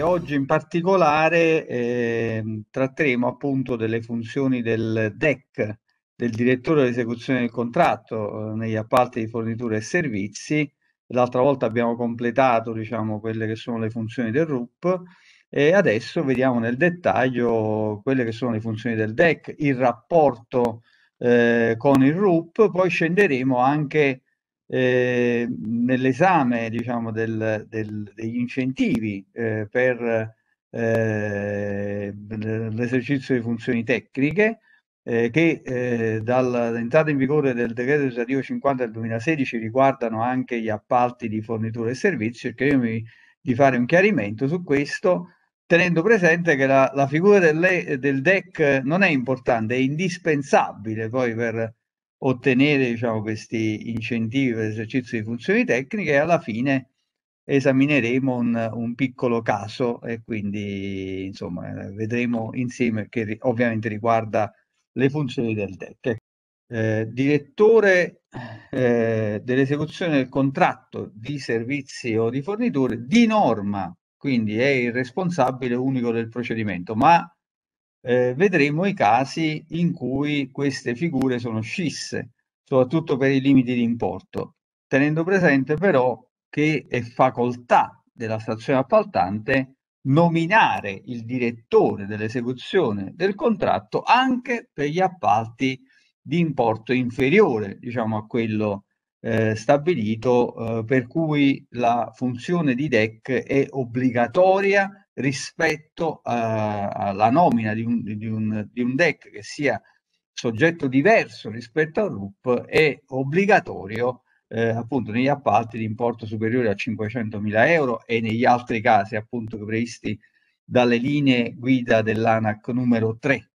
oggi in particolare eh, tratteremo appunto delle funzioni del DEC, del direttore dell'esecuzione del contratto eh, negli appalti di forniture e servizi. L'altra volta abbiamo completato diciamo, quelle che sono le funzioni del RUP e adesso vediamo nel dettaglio quelle che sono le funzioni del DEC, il rapporto eh, con il RUP, poi scenderemo anche eh, nell'esame diciamo, del, del, degli incentivi eh, per eh, l'esercizio di funzioni tecniche eh, che eh, dall'entrata in vigore del decreto legislativo 50 del 2016 riguardano anche gli appalti di fornitura e servizi e credo di fare un chiarimento su questo tenendo presente che la, la figura del, del, DEC non è importante, è indispensabile poi per ottenere diciamo, questi incentivi per l'esercizio di funzioni tecniche e alla fine esamineremo un, un piccolo caso e quindi insomma, eh, vedremo insieme che ovviamente riguarda le funzioni del DEC. Eh, direttore eh, dell'esecuzione del contratto di servizi o di forniture, di norma, quindi è il responsabile unico del procedimento, ma eh, vedremo i casi in cui queste figure sono scisse, soprattutto per i limiti di importo, tenendo presente però che è facoltà della stazione appaltante nominare il direttore dell'esecuzione del contratto anche per gli appalti di importo inferiore diciamo, a quello eh, stabilito, eh, per cui la funzione di DEC è obbligatoria rispetto a, alla nomina di un, di, un, di un DEC che sia soggetto diverso rispetto al RUP, è obbligatorio eh, appunto negli appalti di importo superiore a 500.000 euro e negli altri casi appunto previsti dalle linee guida dell'ANAC numero 3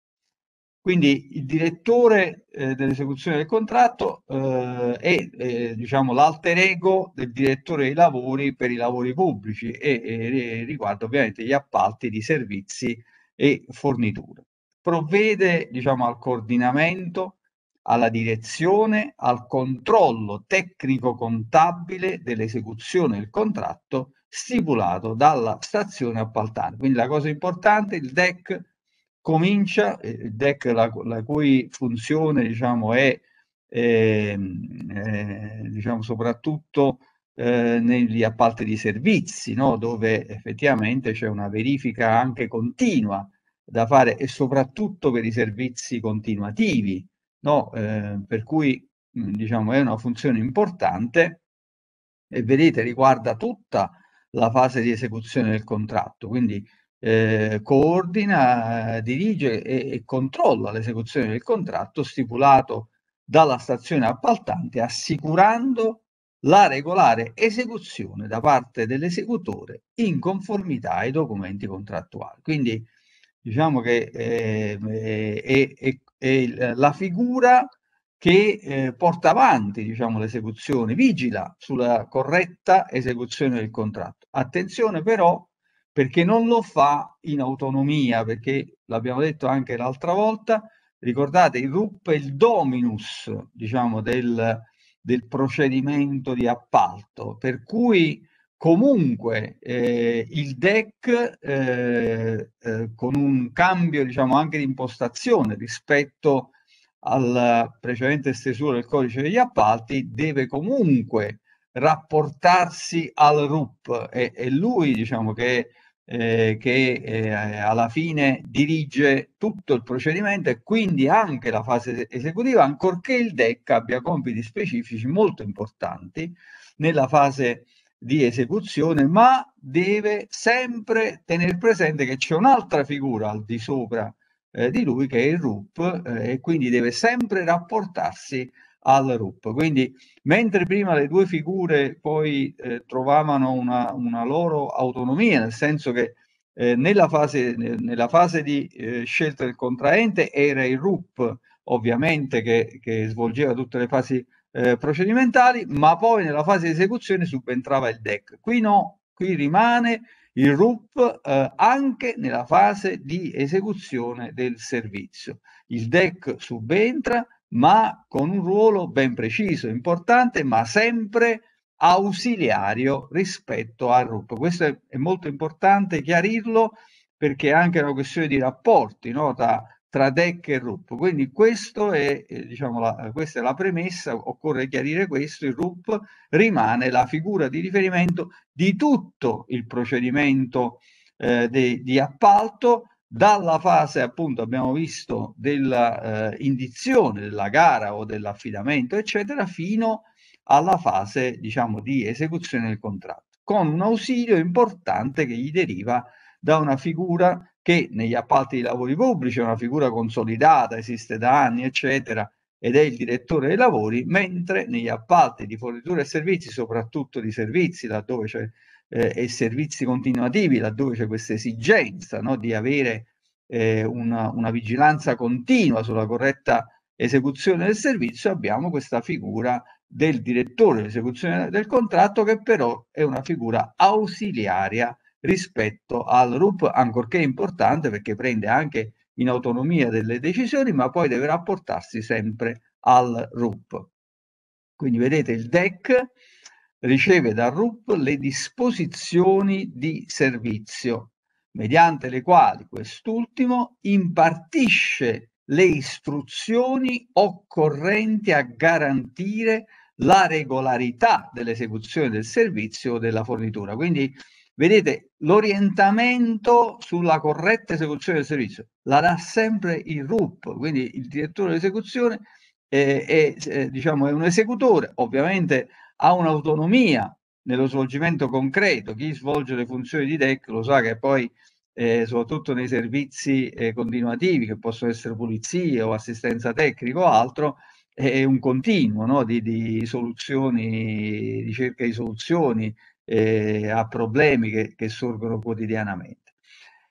quindi il direttore eh, dell'esecuzione del contratto eh, è eh, diciamo, l'alter ego del direttore dei lavori per i lavori pubblici e, e, riguarda ovviamente gli appalti di servizi e forniture. Provvede diciamo, al coordinamento, alla direzione, al controllo tecnico-contabile dell'esecuzione del contratto stipulato dalla stazione appaltante. Quindi la cosa importante, il DEC comincia il eh, DEC la, la cui funzione diciamo, è, eh, eh, diciamo, soprattutto eh, negli appalti di servizi, no? dove effettivamente c'è una verifica anche continua da fare e soprattutto per i servizi continuativi, no? Ehm, per cui mm, diciamo, è una funzione importante e vedete riguarda tutta la fase di esecuzione del contratto, quindi eh, coordina, dirige e, e controlla l'esecuzione del contratto stipulato dalla stazione appaltante assicurando la regolare esecuzione da parte dell'esecutore in conformità ai documenti contrattuali. Quindi diciamo che eh, è, è, è, la figura che eh, porta avanti diciamo, l'esecuzione, vigila sulla corretta esecuzione del contratto. Attenzione però perché mm. non lo fa in autonomia, perché l'abbiamo detto anche l'altra volta, ricordate, il RUP è il dominus, diciamo, del, del procedimento di appalto, per cui comunque eh, il DEC eh, eh, con un cambio diciamo anche di impostazione rispetto al precedente stesura del codice degli appalti deve comunque rapportarsi al RUP è, e lui diciamo che È, eh, che eh, alla fine dirige tutto il procedimento e quindi anche la fase esecutiva, ancorché il DEC abbia compiti specifici molto importanti nella fase di esecuzione, ma deve sempre tenere presente che c'è un'altra figura al di sopra eh, di lui che è il RUP eh, e quindi deve sempre rapportarsi al RUP. Quindi mentre prima le due figure poi eh, trovavano una, una, loro autonomia, nel senso che eh, nella, fase, nella, fase, di eh, scelta del contraente era il RUP ovviamente che, che svolgeva tutte le fasi eh, procedimentali, ma poi nella fase di esecuzione subentrava il DEC. Qui no, qui rimane il RUP eh, anche nella fase di esecuzione del servizio. Il DEC subentra ma con un ruolo ben preciso, importante, ma sempre ausiliario rispetto al RUP. Questo è, è molto importante chiarirlo perché è anche una questione di rapporti no? tra, tra DEC e RUP. Quindi è, eh, diciamo, la, questa è la premessa, occorre chiarire questo, il RUP rimane la figura di riferimento di tutto il procedimento eh, de, di appalto dalla fase appunto abbiamo visto dell'indizione eh, della gara o dell'affidamento eccetera fino alla fase diciamo di esecuzione del contratto con un ausilio importante che gli deriva da una figura che negli appalti di lavori pubblici è una figura consolidata esiste da anni eccetera ed è il direttore dei lavori mentre negli appalti di fornitura e servizi soprattutto di servizi laddove c'è eh, e servizi continuativi laddove c'è questa esigenza no, di avere eh, una, una, vigilanza continua sulla corretta esecuzione del servizio, abbiamo questa figura del direttore dell'esecuzione del contratto che però è una figura ausiliaria rispetto al RUP, ancorché importante perché prende anche in autonomia delle decisioni, ma poi deve rapportarsi sempre al RUP. Quindi vedete il DEC riceve dal RUP le disposizioni di servizio, mediante le quali quest'ultimo impartisce le istruzioni occorrenti a garantire la regolarità dell'esecuzione del servizio o della fornitura. Quindi vedete l'orientamento sulla corretta esecuzione del servizio la dà sempre il RUP, quindi il direttore dell'esecuzione eh, è, è, eh, è, diciamo, è un esecutore, ovviamente ha un'autonomia nello svolgimento concreto. Chi svolge le funzioni di DEC lo sa che poi, eh, soprattutto nei servizi eh, continuativi, che possono essere pulizie o assistenza tecnica o altro, è un continuo no? di, di, soluzioni, ricerca di soluzioni eh, a problemi che, che, sorgono quotidianamente.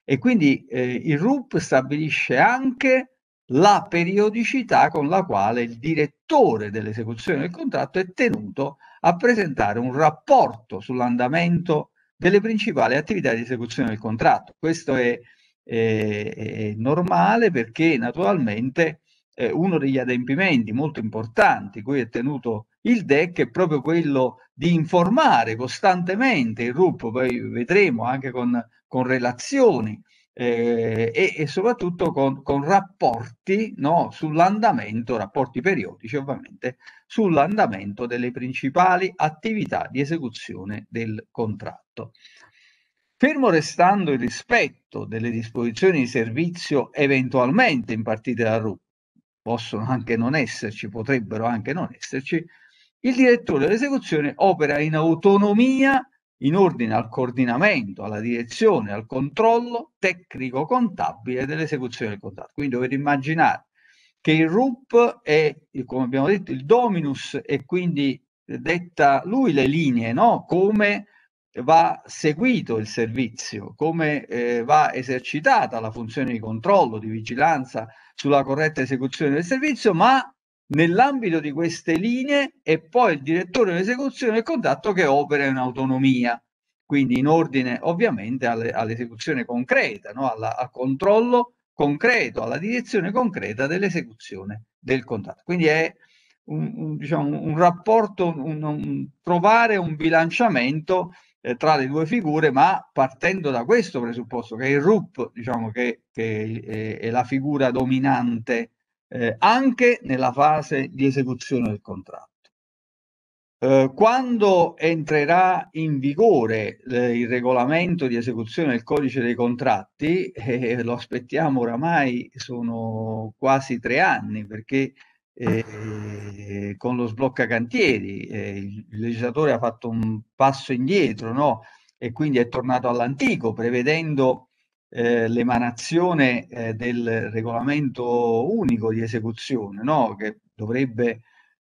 E quindi eh, il RUP stabilisce anche la periodicità con la quale il direttore dell'esecuzione del contratto è tenuto a a presentare un rapporto sull'andamento delle principali attività di esecuzione del contratto. Questo è, è, è normale perché naturalmente eh, uno degli adempimenti molto importanti cui è tenuto il DEC è proprio quello di informare costantemente il RUP, poi vedremo anche con, con relazioni eh, e, e, soprattutto con, con rapporti no, sull'andamento, rapporti periodici ovviamente, sull'andamento delle principali attività di esecuzione del contratto. Fermo restando il rispetto delle disposizioni di servizio eventualmente impartite da RUP, possono anche non esserci, potrebbero anche non esserci, il direttore dell'esecuzione opera in autonomia in ordine al coordinamento, alla direzione, al controllo tecnico-contabile dell'esecuzione del contratto. Quindi dovete immaginare che il RUP è, come abbiamo detto, il dominus e quindi detta lui le linee, no? come va seguito il servizio, come eh, va esercitata la funzione di controllo, di vigilanza sulla corretta esecuzione del servizio, ma nell'ambito di queste linee è poi il direttore di esecuzione del contratto che opera in autonomia, quindi in ordine ovviamente alle, all'esecuzione concreta, no? alla, al controllo concreto, alla direzione concreta dell'esecuzione del contratto. Quindi è un, un, diciamo, un rapporto, un, trovare un bilanciamento eh, tra le due figure, ma partendo da questo presupposto che il RUP, diciamo che, che è, è la figura dominante eh, anche nella fase di esecuzione del contratto. Eh, quando entrerà in vigore eh, il regolamento di esecuzione del codice dei contratti, eh, lo aspettiamo oramai, sono quasi tre anni perché eh, con lo sblocca cantieri eh, il legislatore ha fatto un passo indietro no? e quindi è tornato all'antico prevedendo eh, l'emanazione eh, del regolamento unico di esecuzione, no? che dovrebbe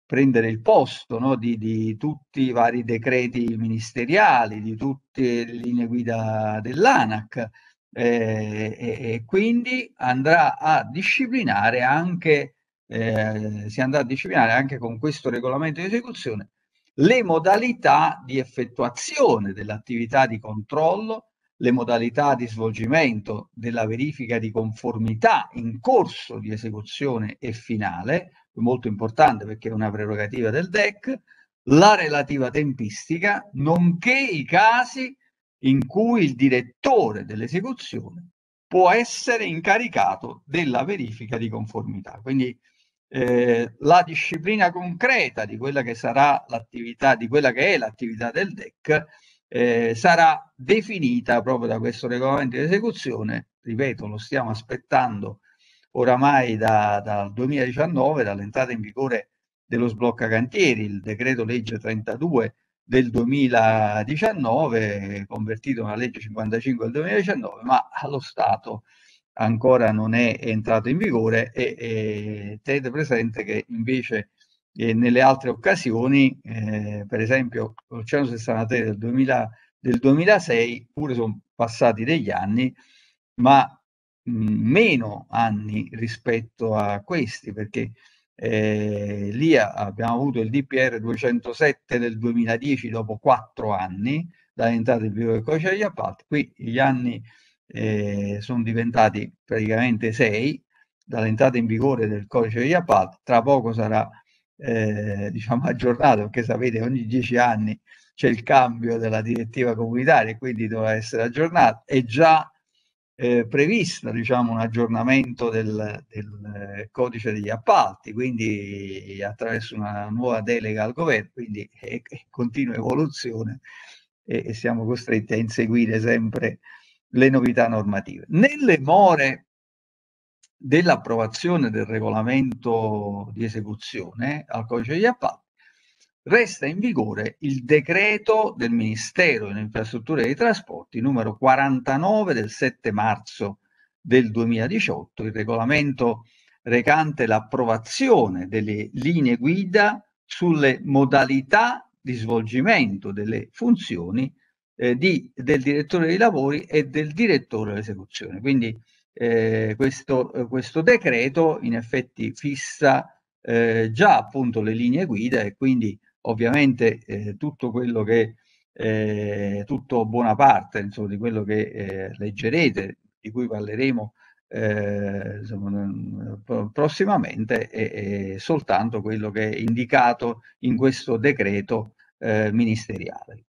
prendere il posto no? di, di, tutti i vari decreti ministeriali, di tutte le linee guida dell'ANAC eh, e, e, quindi andrà a disciplinare anche, eh, si andrà a disciplinare anche con questo regolamento di esecuzione le modalità di effettuazione dell'attività di controllo, le modalità di svolgimento della verifica di conformità in corso di esecuzione e finale, molto importante perché è una prerogativa del DEC, la relativa tempistica, nonché i casi in cui il direttore dell'esecuzione può essere incaricato della verifica di conformità. Quindi eh, la disciplina concreta di quella che sarà l'attività, di quella che è l'attività del DEC, eh, sarà definita proprio da questo regolamento di esecuzione, ripeto, lo stiamo aspettando oramai da, dal 2019, dall'entrata in vigore dello sblocca cantieri, il decreto legge 32 del 2019, convertito nella legge 55 del 2019, ma allo Stato ancora non è entrato in vigore e, e tenete presente che invece e nelle altre occasioni, eh, per esempio il 163 del, 2000, del 2006, pure sono passati degli anni, ma mh, mm, meno anni rispetto a questi, perché eh, lì abbiamo avuto il DPR 207 del 2010 dopo quattro anni dall'entrata in vigore del codice degli appalti, qui gli anni eh, sono diventati praticamente sei dall'entrata in vigore del codice degli appalti, tra poco sarà eh, diciamo aggiornato perché sapete ogni dieci anni c'è il cambio della direttiva comunitaria e quindi dovrà essere aggiornato è già eh, previsto diciamo, un aggiornamento del, del, eh, codice degli appalti quindi attraverso una nuova delega al governo quindi è, è continua evoluzione e, e siamo costretti a inseguire sempre le novità normative nelle more dell'approvazione del regolamento di esecuzione al codice degli appalti, resta in vigore il decreto del Ministero delle Infrastrutture e dei Trasporti numero 49 del 7 marzo del 2018, il regolamento recante l'approvazione delle linee guida sulle modalità di svolgimento delle funzioni eh, di, del direttore dei lavori e del direttore dell'esecuzione. Quindi eh, questo, eh, questo, decreto in effetti fissa eh, già appunto le linee guida e quindi ovviamente eh, tutto quello che tutto buona parte insomma, di quello che leggerete di cui parleremo eh, insomma, mm, prossimamente è, è, soltanto quello che è indicato in questo decreto eh, ministeriale.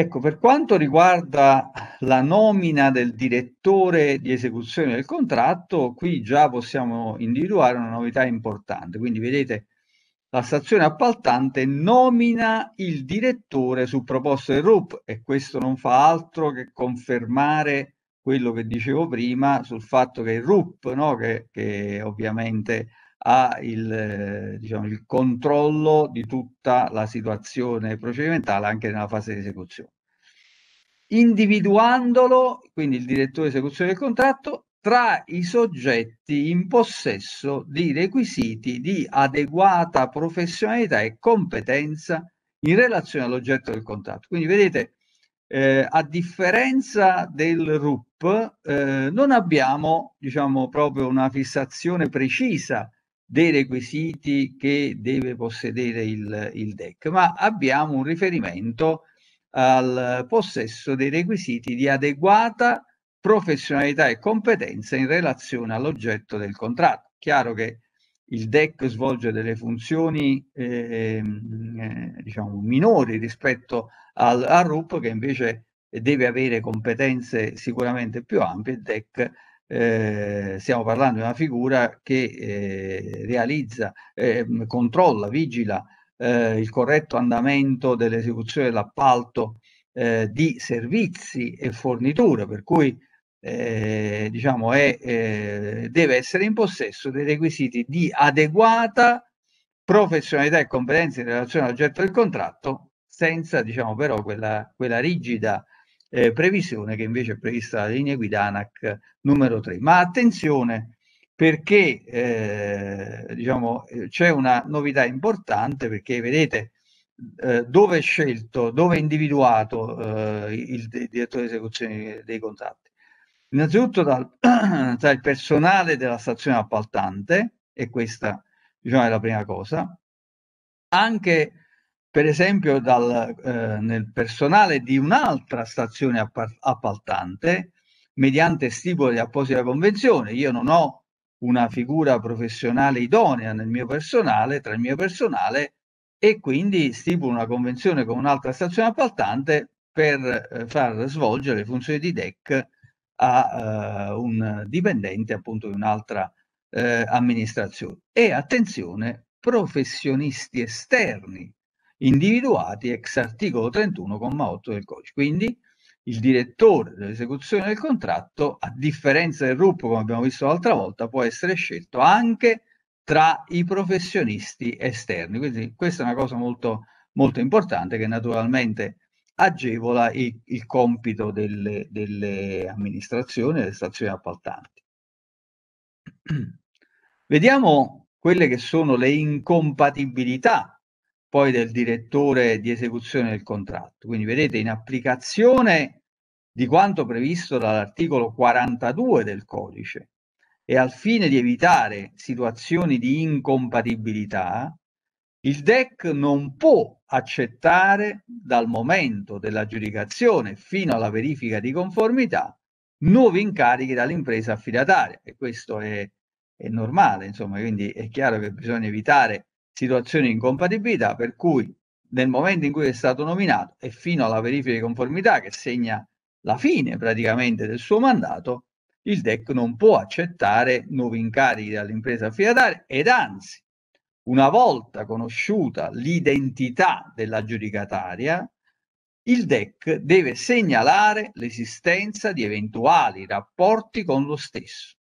Ecco, per quanto riguarda la nomina del direttore di esecuzione del contratto, qui già possiamo individuare una novità importante. Quindi vedete, la stazione appaltante nomina il direttore su proposta del RUP e questo non fa altro che confermare quello che dicevo prima sul fatto che il RUP, no? che, che ovviamente ha il, diciamo, il controllo di tutta la situazione procedimentale anche nella fase di esecuzione. Individuandolo, quindi il direttore di esecuzione del contratto, tra i soggetti in possesso di requisiti di adeguata professionalità e competenza in relazione all'oggetto del contratto. Quindi vedete, eh, a differenza del RUP, eh, non abbiamo diciamo, proprio una fissazione precisa dei requisiti che deve possedere il, il DEC, ma abbiamo un riferimento al possesso dei requisiti di adeguata professionalità e competenza in relazione all'oggetto del contratto. Chiaro che il DEC svolge delle funzioni eh, eh, diciamo minori rispetto al, al RUP che invece deve avere competenze sicuramente più ampie, il DEC eh, stiamo parlando di una figura che eh, realizza, eh, controlla, vigila eh, il corretto andamento dell'esecuzione dell'appalto eh, di servizi e forniture, per cui diciamo è, deve essere in possesso dei requisiti di adeguata professionalità e competenza in relazione all'oggetto del contratto, senza diciamo, però quella, quella rigida eh, previsione che invece è prevista dalla linea guida ANAC numero 3. Ma attenzione perché eh, diciamo, eh, c'è una novità importante perché vedete eh, dove è scelto, dove è individuato eh, il, direttore di esecuzione dei contratti. Innanzitutto dal, tra personale della stazione appaltante, e questa diciamo, è la prima cosa, anche per esempio dal, eh, nel personale di un'altra stazione appaltante mediante stipula di apposita convenzione. Io non ho una figura professionale idonea nel mio personale, tra il mio personale, e quindi stipulo una convenzione con un'altra stazione appaltante per eh, far svolgere le funzioni di DEC a eh, un dipendente appunto di un'altra eh, amministrazione. E attenzione, professionisti esterni individuati ex articolo 31,8 del codice. Quindi il direttore dell'esecuzione del contratto, a differenza del RUP, come abbiamo visto l'altra volta, può essere scelto anche tra i professionisti esterni. Quindi questa è una cosa molto, molto importante che naturalmente agevola il, il compito delle, delle amministrazioni e delle stazioni appaltanti. Vediamo quelle che sono le incompatibilità poi del direttore di esecuzione del contratto. Quindi vedete in applicazione di quanto previsto dall'articolo 42 del codice e al fine di evitare situazioni di incompatibilità, il DEC non può accettare dal momento dell'aggiudicazione fino alla verifica di conformità nuovi incarichi dall'impresa affidataria e questo è, è normale, insomma, quindi è chiaro che bisogna evitare situazioni di incompatibilità per cui nel momento in cui è stato nominato e fino alla verifica di conformità che segna la fine praticamente del suo mandato, il DEC non può accettare nuovi incarichi dall'impresa affidataria ed anzi, una volta conosciuta l'identità dell'aggiudicataria, il DEC deve segnalare l'esistenza di eventuali rapporti con lo stesso,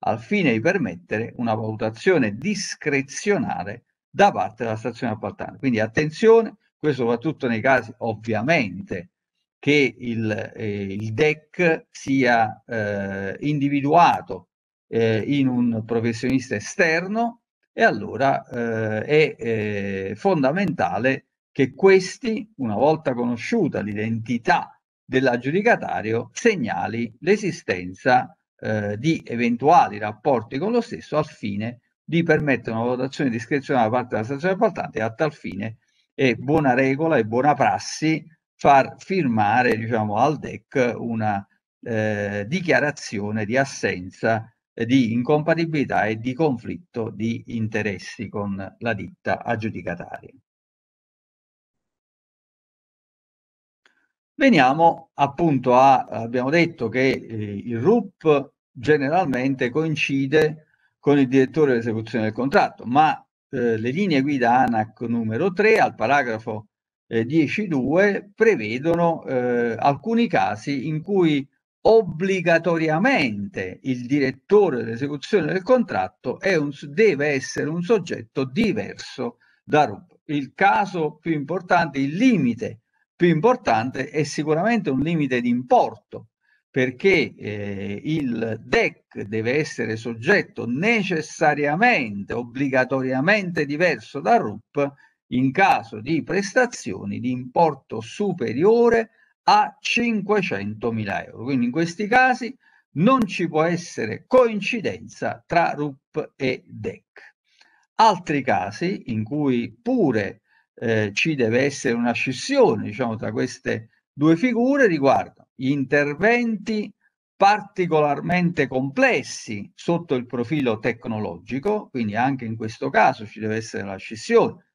al fine di permettere una valutazione discrezionale da parte della stazione appaltante. Quindi attenzione, questo soprattutto nei casi ovviamente che il, eh, il DEC sia eh, individuato eh, in un professionista esterno e allora eh, è eh, fondamentale che questi, una volta conosciuta l'identità dell'aggiudicatario, segnali l'esistenza eh, di eventuali rapporti con lo stesso al fine di permettere una valutazione discrezionale da parte della stazione appaltante a tal fine è buona regola e buona prassi far firmare diciamo, al DEC una eh, dichiarazione di assenza di incompatibilità e di conflitto di interessi con la ditta aggiudicataria. Veniamo appunto a, abbiamo detto che eh, il RUP generalmente coincide con il direttore l'esecuzione del contratto, ma eh, le linee guida ANAC numero 3 al paragrafo eh, 10.2 prevedono eh, alcuni casi in cui obbligatoriamente il direttore dell'esecuzione del contratto un, deve essere un soggetto diverso da RUP. Il caso più importante, il limite più importante è sicuramente un limite di importo perché eh, il DEC deve essere soggetto necessariamente, obbligatoriamente diverso dal RUP in caso di prestazioni di importo superiore a 500.000 euro. Quindi in questi casi non ci può essere coincidenza tra RUP e DEC. Altri casi in cui pure eh, ci deve essere una scissione diciamo, tra queste due figure riguardano interventi particolarmente complessi sotto il profilo tecnologico, quindi anche in questo caso ci deve essere la scissione,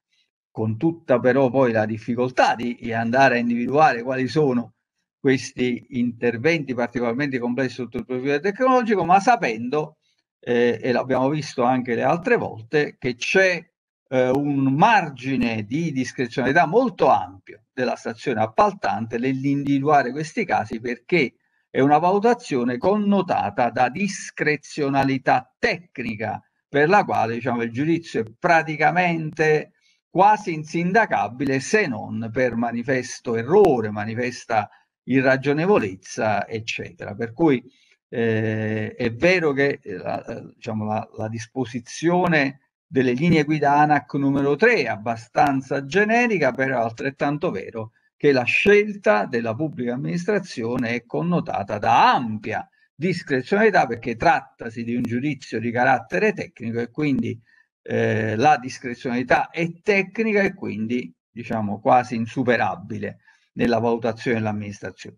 con tutta però poi la difficoltà di andare a individuare quali sono questi interventi particolarmente complessi sotto il profilo tecnologico, ma sapendo, eh, e l'abbiamo visto anche le altre volte, che c'è eh, un margine di discrezionalità molto ampio della stazione appaltante nell'individuare questi casi perché è una valutazione connotata da discrezionalità tecnica per la quale diciamo, il giudizio è praticamente quasi insindacabile se non per manifesto errore, manifesta irragionevolezza, eccetera. Per cui eh, è vero che eh, diciamo, la, la, disposizione delle linee guida ANAC numero 3, abbastanza generica, però altrettanto vero che la scelta della pubblica amministrazione è connotata da ampia discrezionalità perché trattasi di un giudizio di carattere tecnico e quindi eh, la discrezionalità è tecnica e quindi diciamo quasi insuperabile nella valutazione dell'amministrazione.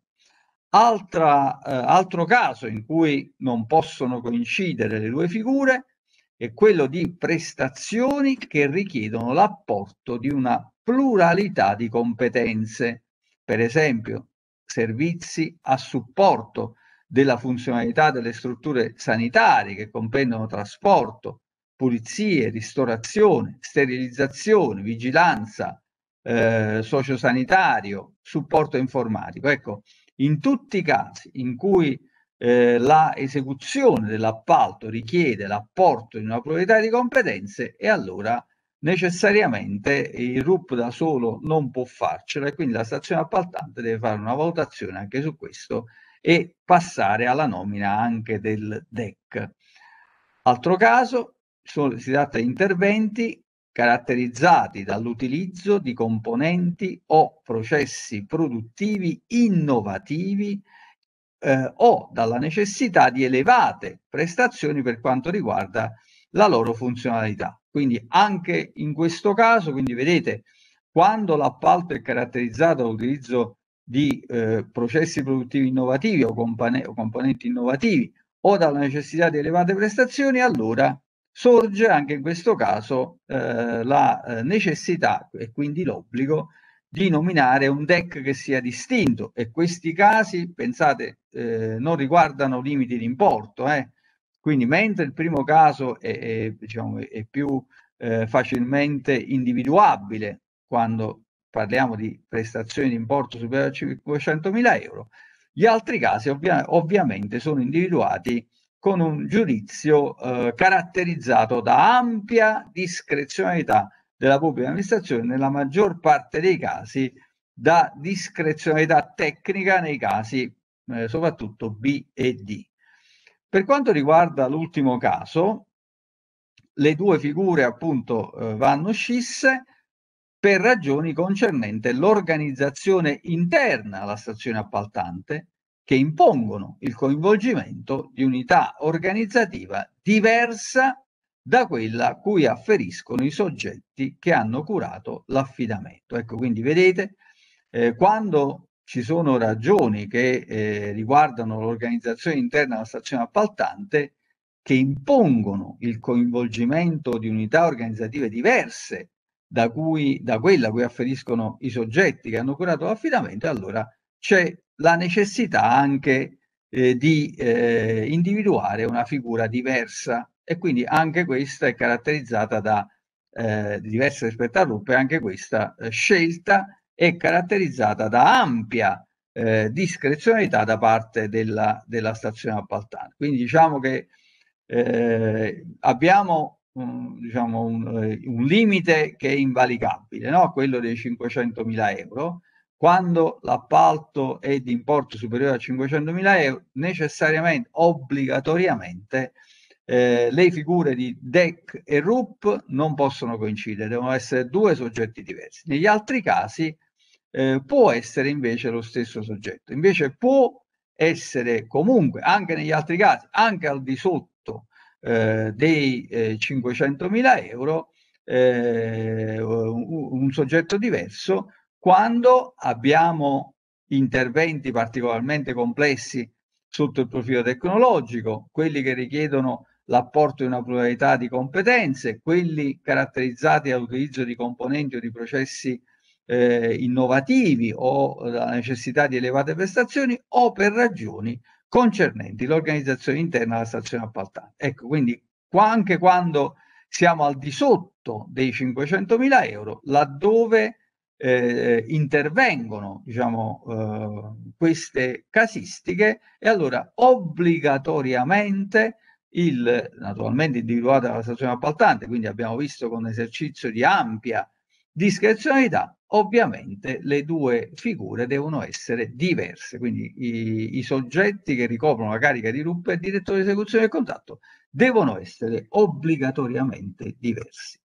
Altra, eh, altro caso in cui non possono coincidere le due figure è quello di prestazioni che richiedono l'apporto di una pluralità di competenze, per esempio servizi a supporto della funzionalità delle strutture sanitarie che comprendono trasporto, pulizie, ristorazione, sterilizzazione, vigilanza, eh, sociosanitario, supporto informatico. Ecco, in tutti i casi in cui eh, la esecuzione dell'appalto richiede l'apporto di una pluralità di competenze e allora necessariamente il RUP da solo non può farcela e quindi la stazione appaltante deve fare una valutazione anche su questo e passare alla nomina anche del DEC. Altro caso, sono, si tratta di interventi caratterizzati dall'utilizzo di componenti o processi produttivi innovativi eh, o dalla necessità di elevate prestazioni per quanto riguarda la loro funzionalità. Quindi anche in questo caso, quindi vedete, quando l'appalto è caratterizzato dall'utilizzo di eh, processi produttivi innovativi o, compone o componenti innovativi o dalla necessità di elevate prestazioni, allora sorge anche in questo caso eh, la eh, necessità e quindi l'obbligo di nominare un deck che sia distinto e questi casi, pensate, eh, non riguardano limiti di importo. Eh. Quindi mentre il primo caso è, è, diciamo, è più eh, facilmente individuabile quando parliamo di prestazioni di importo superiore a 500 mila euro, gli altri casi ovvia ovviamente sono individuati con un giudizio eh, caratterizzato da ampia discrezionalità della pubblica amministrazione nella maggior parte dei casi da discrezionalità tecnica nei casi eh, soprattutto B e D. Per quanto riguarda l'ultimo caso, le due figure appunto eh, vanno scisse per ragioni concernente l'organizzazione interna alla stazione appaltante che impongono il coinvolgimento di unità organizzativa diversa da quella cui afferiscono i soggetti che hanno curato l'affidamento. Ecco, quindi vedete, eh, quando ci sono ragioni che eh, riguardano l'organizzazione interna della stazione appaltante, che impongono il coinvolgimento di unità organizzative diverse da, cui, da quella a cui afferiscono i soggetti che hanno curato l'affidamento, allora c'è la necessità anche eh, di eh, individuare una figura diversa e quindi anche questa è caratterizzata da eh, diverse spettacolpe, anche questa eh, scelta è caratterizzata da ampia eh, discrezionalità da parte della, della, stazione appaltante. Quindi diciamo che eh, abbiamo un, diciamo un, eh, un, limite che è invalicabile, no? quello dei 500.000 euro, quando l'appalto è di importo superiore a 500.000 euro, necessariamente, obbligatoriamente, eh, le figure di DEC e RUP non possono coincidere, devono essere due soggetti diversi. Negli altri casi eh, può essere invece lo stesso soggetto, invece può essere comunque, anche negli altri casi, anche al di sotto eh, dei 500.000 eh, euro, eh, un, un soggetto diverso quando abbiamo interventi particolarmente complessi sotto il profilo tecnologico, quelli che richiedono l'apporto di una pluralità di competenze, quelli caratterizzati dall'utilizzo di componenti o di processi eh, innovativi o dalla necessità di elevate prestazioni o per ragioni concernenti l'organizzazione interna della stazione appaltante. Ecco, quindi qua anche quando siamo al di sotto dei 500.000 euro, laddove eh, intervengono diciamo, eh, queste casistiche e allora obbligatoriamente il, naturalmente individuata la stazione appaltante, quindi abbiamo visto con esercizio di ampia discrezionalità, ovviamente le due figure devono essere diverse, quindi i, i soggetti che ricoprono la carica di RUP e direttore di esecuzione del contratto devono essere obbligatoriamente diversi.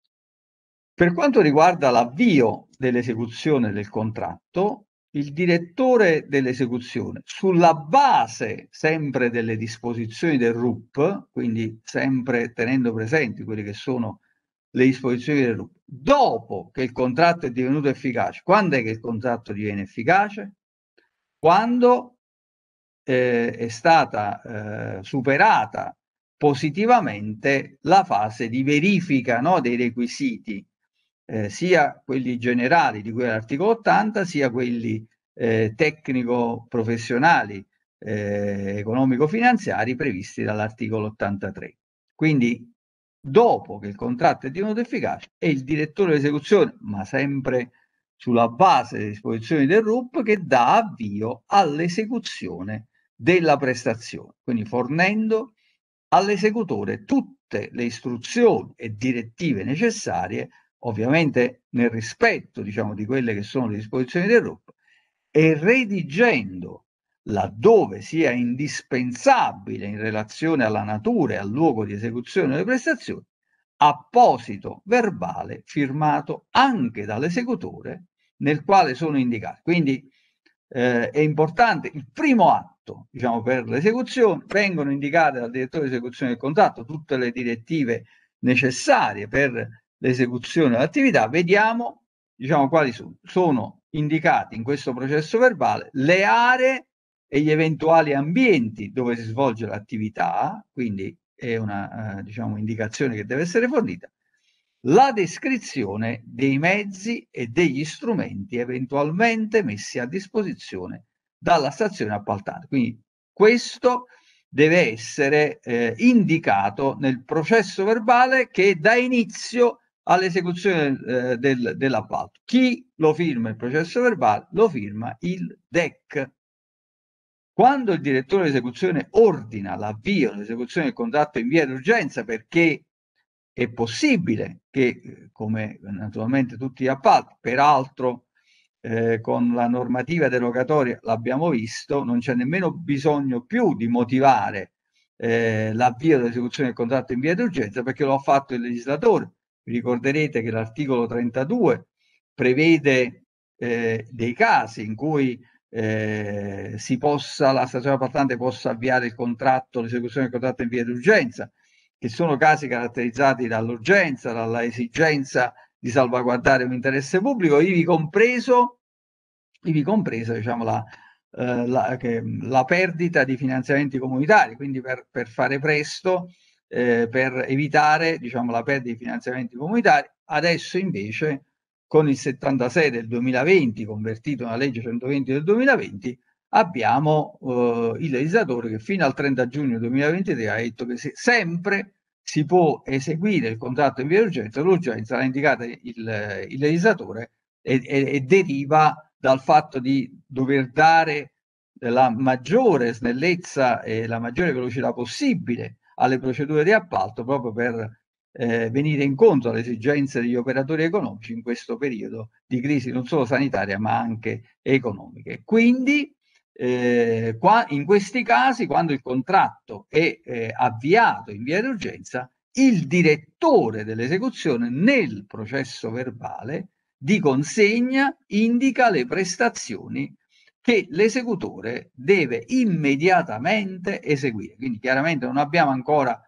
Per quanto riguarda l'avvio dell'esecuzione del contratto, il direttore dell'esecuzione, sulla base sempre delle disposizioni del RUP, quindi sempre tenendo presenti quelle che sono le disposizioni del RUP, dopo che il contratto è divenuto efficace, quando è che il contratto diviene efficace? Quando eh, è stata eh, superata positivamente la fase di verifica no, dei requisiti eh, sia quelli generali di cui all'articolo 80, sia quelli eh, tecnico-professionali, eh, economico-finanziari previsti dall'articolo 83. Quindi dopo che il contratto è divenuto efficace è il direttore dell'esecuzione, ma sempre sulla base delle disposizioni del RUP, che dà avvio all'esecuzione della prestazione, quindi fornendo all'esecutore tutte le istruzioni e direttive necessarie ovviamente nel rispetto diciamo, di quelle che sono le disposizioni del RUP, e redigendo laddove sia indispensabile in relazione alla natura e al luogo di esecuzione delle prestazioni, apposito verbale firmato anche dall'esecutore nel quale sono indicati. Quindi eh, è importante il primo atto diciamo, per l'esecuzione, vengono indicate dal direttore di esecuzione del contratto tutte le direttive necessarie per l'esecuzione dell'attività, vediamo diciamo, quali sono, sono indicati in questo processo verbale le aree e gli eventuali ambienti dove si svolge l'attività, quindi è una eh, diciamo, indicazione che deve essere fornita, la descrizione dei mezzi e degli strumenti eventualmente messi a disposizione dalla stazione appaltante. Quindi questo deve essere eh, indicato nel processo verbale che dà inizio all'esecuzione eh, del, dell'appalto. Chi lo firma il processo verbale? Lo firma il DEC. Quando il direttore dell'esecuzione ordina l'avvio dell'esecuzione del contratto in via d'urgenza perché è possibile che, eh, come eh, naturalmente tutti gli appalti, peraltro eh, con la normativa derogatoria l'abbiamo visto, non c'è nemmeno bisogno più di motivare eh, l'avvio dell'esecuzione del contratto in via d'urgenza perché lo ha fatto il legislatore ricorderete che l'articolo 32 prevede eh, dei casi in cui eh, si possa, la stazione appaltante possa avviare il contratto, l'esecuzione del contratto in via d'urgenza, che sono casi caratterizzati dall'urgenza, dalla esigenza di salvaguardare un interesse pubblico, ivi compreso, ivi compresa diciamo, la, eh, la, che, la, perdita di finanziamenti comunitari, quindi per, per fare presto eh, per evitare diciamo, la perdita di finanziamenti comunitari. Adesso invece con il 76 del 2020, convertito nella legge 120 del 2020, abbiamo eh, il legislatore che fino al 30 giugno 2023 ha detto che se, sempre si può eseguire il contratto in via d'urgenza, l'urgenza l'ha indicata il, il legislatore e, e, e deriva dal fatto di dover dare la maggiore snellezza e la maggiore velocità possibile alle procedure di appalto proprio per eh, venire incontro alle esigenze degli operatori economici in questo periodo di crisi non solo sanitaria ma anche economiche. Quindi eh, qua, in questi casi quando il contratto è eh, avviato in via d'urgenza il direttore dell'esecuzione nel processo verbale di consegna indica le prestazioni che l'esecutore deve immediatamente eseguire. Quindi chiaramente non abbiamo ancora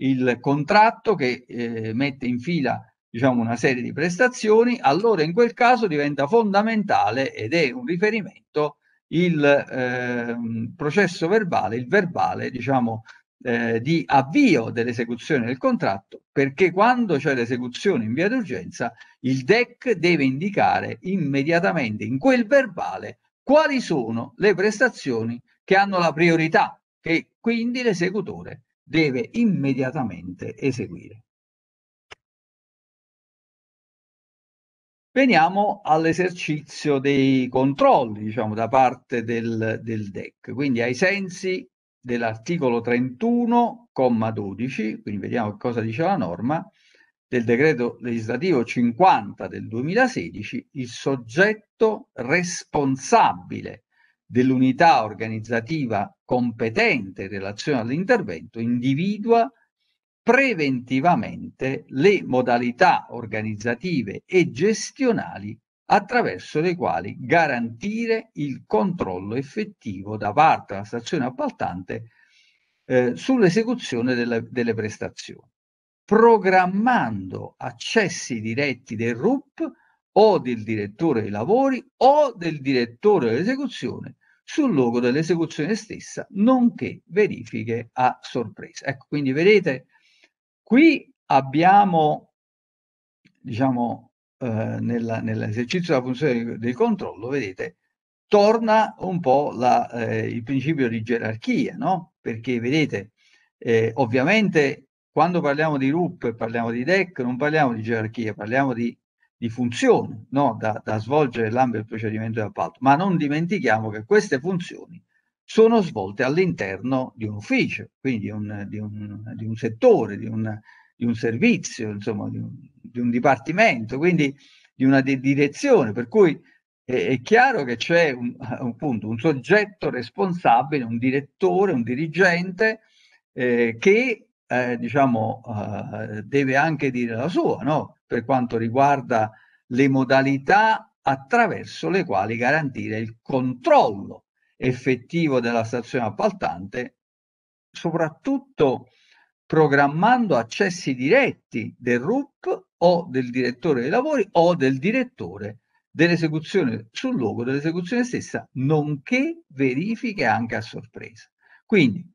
il contratto che eh, mette in fila diciamo, una serie di prestazioni, allora in quel caso diventa fondamentale ed è un riferimento il eh, processo verbale, il verbale diciamo, eh, di avvio dell'esecuzione del contratto, perché quando c'è l'esecuzione in via d'urgenza il DEC deve indicare immediatamente in quel verbale quali sono le prestazioni che hanno la priorità che quindi l'esecutore deve immediatamente eseguire. Veniamo all'esercizio dei controlli diciamo, da parte del, del DEC, quindi ai sensi dell'articolo 31,12, quindi vediamo cosa dice la norma, del decreto legislativo 50 del 2016, il soggetto responsabile dell'unità organizzativa competente in relazione all'intervento individua preventivamente le modalità organizzative e gestionali attraverso le quali garantire il controllo effettivo da parte della stazione appaltante eh, sull'esecuzione delle, delle prestazioni programmando accessi diretti del RUP o del direttore dei lavori o del direttore dell'esecuzione sul luogo dell'esecuzione stessa, nonché verifiche a sorpresa. Ecco, quindi vedete, qui abbiamo, diciamo, eh, nell'esercizio della funzione di controllo, vedete, torna un po' la, eh, il principio di gerarchia, no? Perché vedete, eh, ovviamente quando parliamo di RUP, parliamo di DEC, non parliamo di gerarchia, parliamo di, di funzioni no? da, da, svolgere nell'ambito del procedimento di appalto, ma non dimentichiamo che queste funzioni sono svolte all'interno di un ufficio, quindi di un, di un, di un settore, di un, di un, servizio, insomma, di un, dipartimento, quindi di una di- direzione, per cui è, è chiaro che c'è un, appunto, un soggetto responsabile, un direttore, un dirigente eh, che eh, diciamo, eh, deve anche dire la sua no? per quanto riguarda le modalità attraverso le quali garantire il controllo effettivo della stazione appaltante, soprattutto programmando accessi diretti del RUP o del direttore dei lavori o del direttore dell'esecuzione sul luogo dell'esecuzione stessa, nonché verifiche anche a sorpresa. Quindi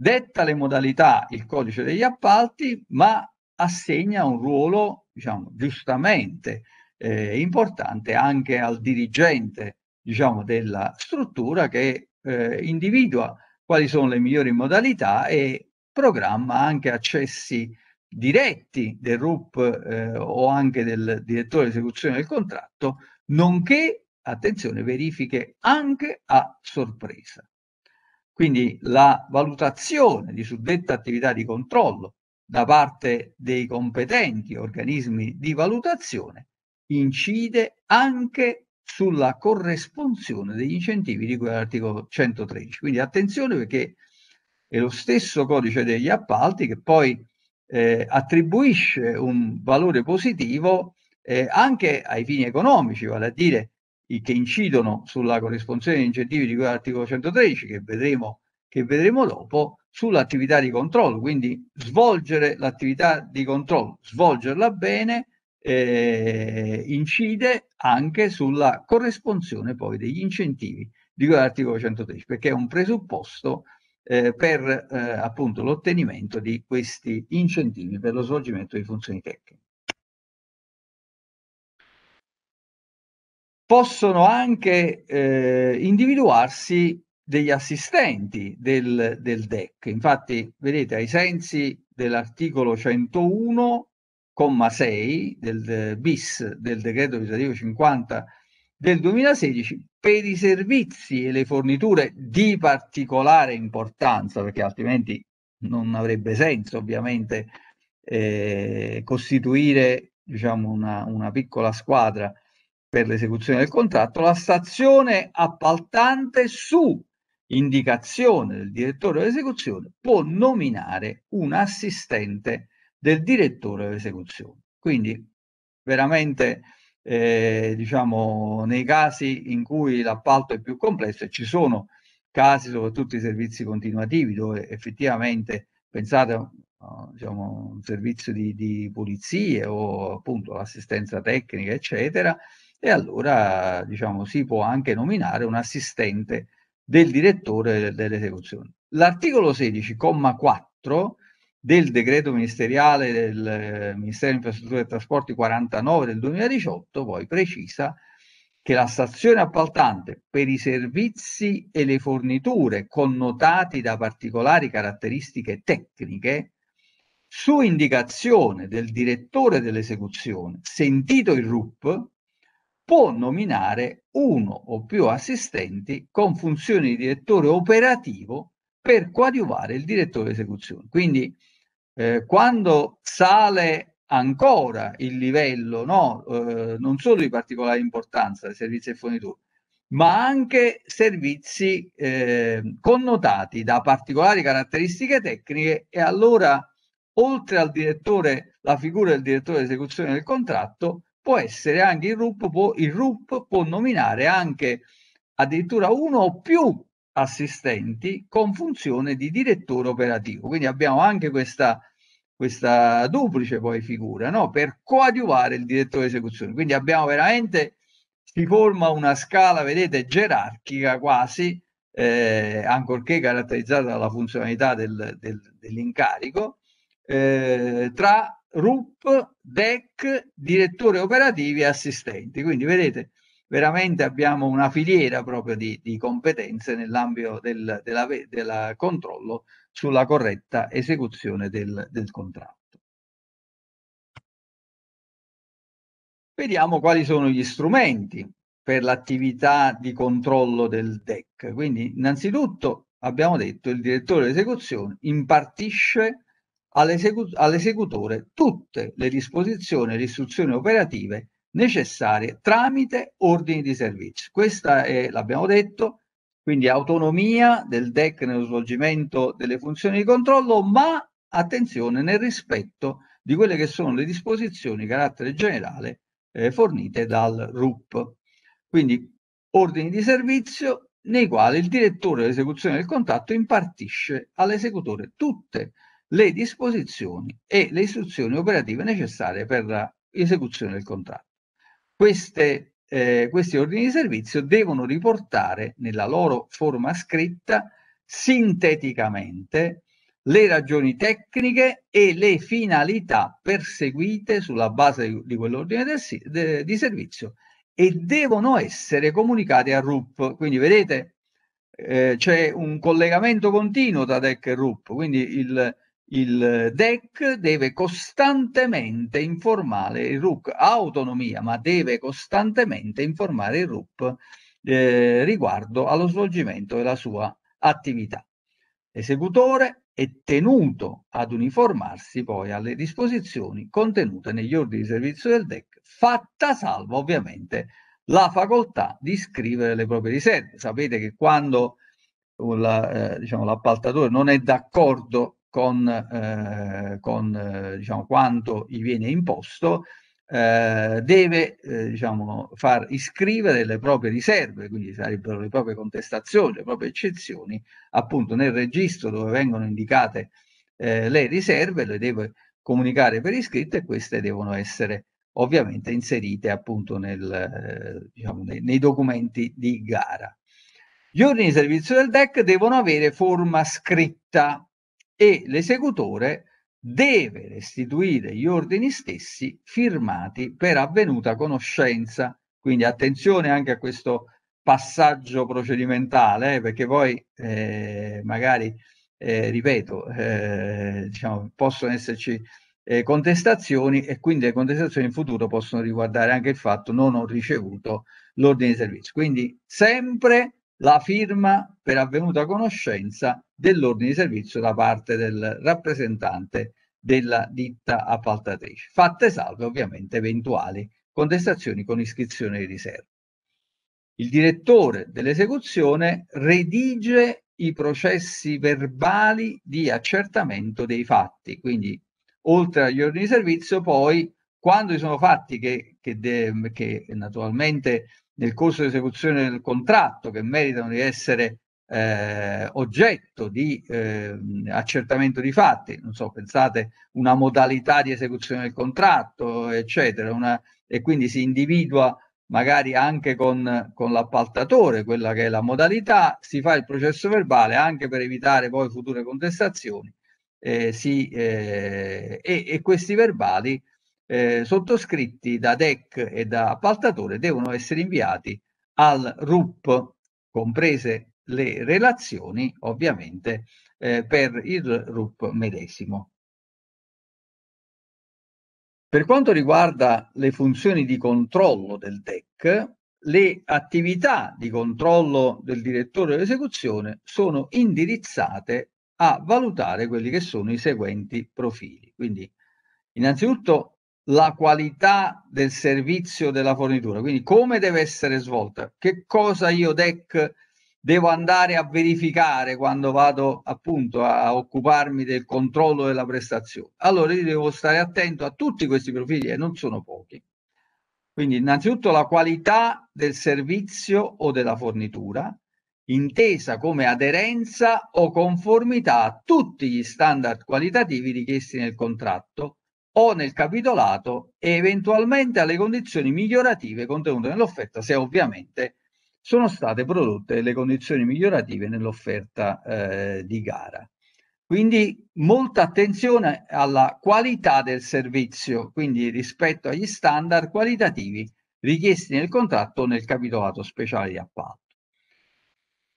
detta le modalità il codice degli appalti, ma assegna un ruolo, diciamo, giustamente eh, importante anche al dirigente, diciamo, della struttura che eh, individua quali sono le migliori modalità e programma anche accessi diretti del RUP eh, o anche del direttore di esecuzione del contratto, nonché, attenzione, verifiche anche a sorpresa. Quindi la valutazione di suddetta attività di controllo da parte dei competenti organismi di valutazione incide anche sulla corresponsione degli incentivi di cui all'articolo 113. Quindi attenzione perché è lo stesso codice degli appalti che poi eh, attribuisce un valore positivo eh, anche ai fini economici, vale a dire che incidono sulla corrispondenza di incentivi di cui all'articolo 113, che vedremo, che vedremo dopo, sull'attività di controllo. Quindi svolgere l'attività di controllo, svolgerla bene, eh, incide anche sulla corrispondenza poi degli incentivi di cui all'articolo 113, perché è un presupposto eh, per eh, appunto l'ottenimento di questi incentivi per lo svolgimento di funzioni tecniche. possono anche eh, individuarsi degli assistenti del, del DEC. Infatti, vedete, ai sensi dell'articolo 101,6 del bis del decreto legislativo 50 del 2016, per i servizi e le forniture di particolare importanza, perché altrimenti non avrebbe senso ovviamente eh, costituire diciamo, una, una piccola squadra per l'esecuzione del contratto la stazione appaltante su indicazione del direttore dell'esecuzione può nominare un assistente del direttore dell'esecuzione. Quindi veramente eh, diciamo nei casi in cui l'appalto è più complesso e ci sono casi soprattutto i servizi continuativi dove effettivamente pensate uh, diciamo un servizio di, di pulizie o appunto l'assistenza tecnica eccetera e allora diciamo, si può anche nominare un assistente del direttore dell'esecuzione. L'articolo 16,4 del decreto ministeriale del eh, Ministero Infrastrutture e Trasporti 49 del 2018 poi precisa che la stazione appaltante per i servizi e le forniture connotati da particolari caratteristiche tecniche su indicazione del direttore dell'esecuzione, sentito il RUP, può nominare uno o più assistenti con funzioni di direttore operativo per coadiuvare il direttore di esecuzione. Quindi eh, quando sale ancora il livello, no, eh, non solo di particolare importanza, dei servizi e forniture, ma anche servizi eh, connotati da particolari caratteristiche tecniche e allora oltre al direttore, la figura del direttore di esecuzione del contratto, può essere anche il RUP, può, il RUP può nominare anche addirittura uno o più assistenti con funzione di direttore operativo. Quindi abbiamo anche questa, questa duplice poi figura no? per coadiuvare il direttore di esecuzione. Quindi abbiamo veramente, si forma una scala, vedete, gerarchica quasi, eh, ancorché caratterizzata dalla funzionalità del, del, dell'incarico, eh, tra RUP, DEC, direttori operativi e assistenti. Quindi vedete, veramente abbiamo una filiera proprio di, di competenze nell'ambito del della, della controllo sulla corretta esecuzione del, del contratto. Vediamo quali sono gli strumenti per l'attività di controllo del DEC. Quindi innanzitutto abbiamo detto il direttore di esecuzione impartisce all'esecutore tutte le disposizioni e le istruzioni operative necessarie tramite ordini di servizio. Questa è, l'abbiamo detto, quindi autonomia del DEC nello svolgimento delle funzioni di controllo, ma attenzione nel rispetto di quelle che sono le disposizioni di carattere generale eh, fornite dal RUP. Quindi ordini di servizio nei quali il direttore dell'esecuzione del contatto impartisce all'esecutore tutte le le disposizioni e le istruzioni operative necessarie per l'esecuzione del contratto. Queste, eh, questi ordini di servizio devono riportare nella loro forma scritta sinteticamente le ragioni tecniche e le finalità perseguite sulla base di, di quell'ordine de, de, di servizio e devono essere comunicate a RUP. Quindi vedete eh, c'è un collegamento continuo tra DEC e RUP, quindi il, il DEC deve costantemente informare il RUC, autonomia, ma deve costantemente informare il RUP eh, riguardo allo svolgimento della sua attività. L'esecutore è tenuto ad uniformarsi poi alle disposizioni contenute negli ordini di servizio del DEC, fatta salva ovviamente la facoltà di scrivere le proprie riserve. Sapete che quando l'appaltatore la, eh, diciamo, non è d'accordo con, eh, con eh, diciamo, quanto gli viene imposto, eh, deve eh, diciamo, far iscrivere le proprie riserve, quindi sarebbero le proprie contestazioni, le proprie eccezioni, appunto nel registro dove vengono indicate eh, le riserve, le deve comunicare per iscritto e queste devono essere ovviamente inserite appunto nel, eh, diciamo, nei, nei, documenti di gara. Gli ordini di servizio del DEC devono avere forma scritta, e l'esecutore deve restituire gli ordini stessi firmati per avvenuta conoscenza. Quindi attenzione anche a questo passaggio procedimentale, eh, perché poi eh, magari, eh, ripeto, eh, diciamo, possono esserci eh, contestazioni e quindi le contestazioni in futuro possono riguardare anche il fatto non ho ricevuto l'ordine di servizio. Quindi sempre la firma per avvenuta conoscenza dell'ordine di servizio da parte del rappresentante della ditta appaltatrice, fatte salve ovviamente eventuali contestazioni con iscrizione di riserva. Il direttore dell'esecuzione redige i processi verbali di accertamento dei fatti, quindi oltre agli ordini di servizio poi quando ci sono fatti che, che, de, che naturalmente nel corso di esecuzione del contratto che meritano di essere eh, oggetto di eh, accertamento di fatti, non so, pensate una modalità di esecuzione del contratto, eccetera, una, e quindi si individua magari anche con, con l'appaltatore quella che è la modalità, si fa il processo verbale anche per evitare poi future contestazioni eh, si, eh, e, e, questi verbali eh, sottoscritti da DEC e da appaltatore devono essere inviati al RUP comprese le relazioni ovviamente eh, per il RUP medesimo. Per quanto riguarda le funzioni di controllo del DEC, le attività di controllo del direttore dell'esecuzione sono indirizzate a valutare quelli che sono i seguenti profili. Quindi, innanzitutto, la qualità del servizio della fornitura, quindi come deve essere svolta, che cosa io DEC devo andare a verificare quando vado appunto a occuparmi del controllo della prestazione. Allora io devo stare attento a tutti questi profili e non sono pochi. Quindi innanzitutto la qualità del servizio o della fornitura, intesa come aderenza o conformità a tutti gli standard qualitativi richiesti nel contratto o nel capitolato e eventualmente alle condizioni migliorative contenute nell'offerta, se ovviamente sono state prodotte le condizioni migliorative nell'offerta eh, di gara. Quindi molta attenzione alla qualità del servizio, quindi rispetto agli standard qualitativi richiesti nel contratto o nel capitolato speciale di appalto.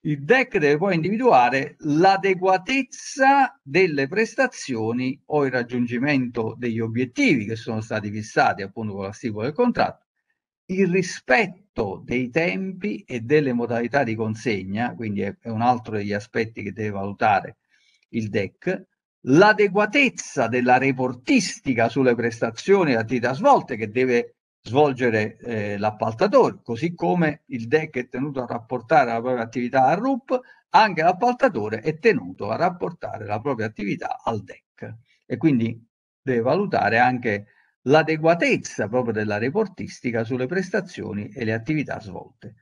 Il DEC deve poi individuare l'adeguatezza delle prestazioni o il raggiungimento degli obiettivi che sono stati fissati appunto con la stipula del contratto, il rispetto dei tempi e delle modalità di consegna, quindi è, è un altro degli aspetti che deve valutare il DEC, l'adeguatezza della reportistica sulle prestazioni e attività svolte che deve svolgere eh, l'appaltatore, così come il DEC è tenuto a rapportare la propria attività al RUP, anche l'appaltatore è tenuto a rapportare la propria attività al DEC e quindi deve valutare anche l'adeguatezza proprio della reportistica sulle prestazioni e le attività svolte.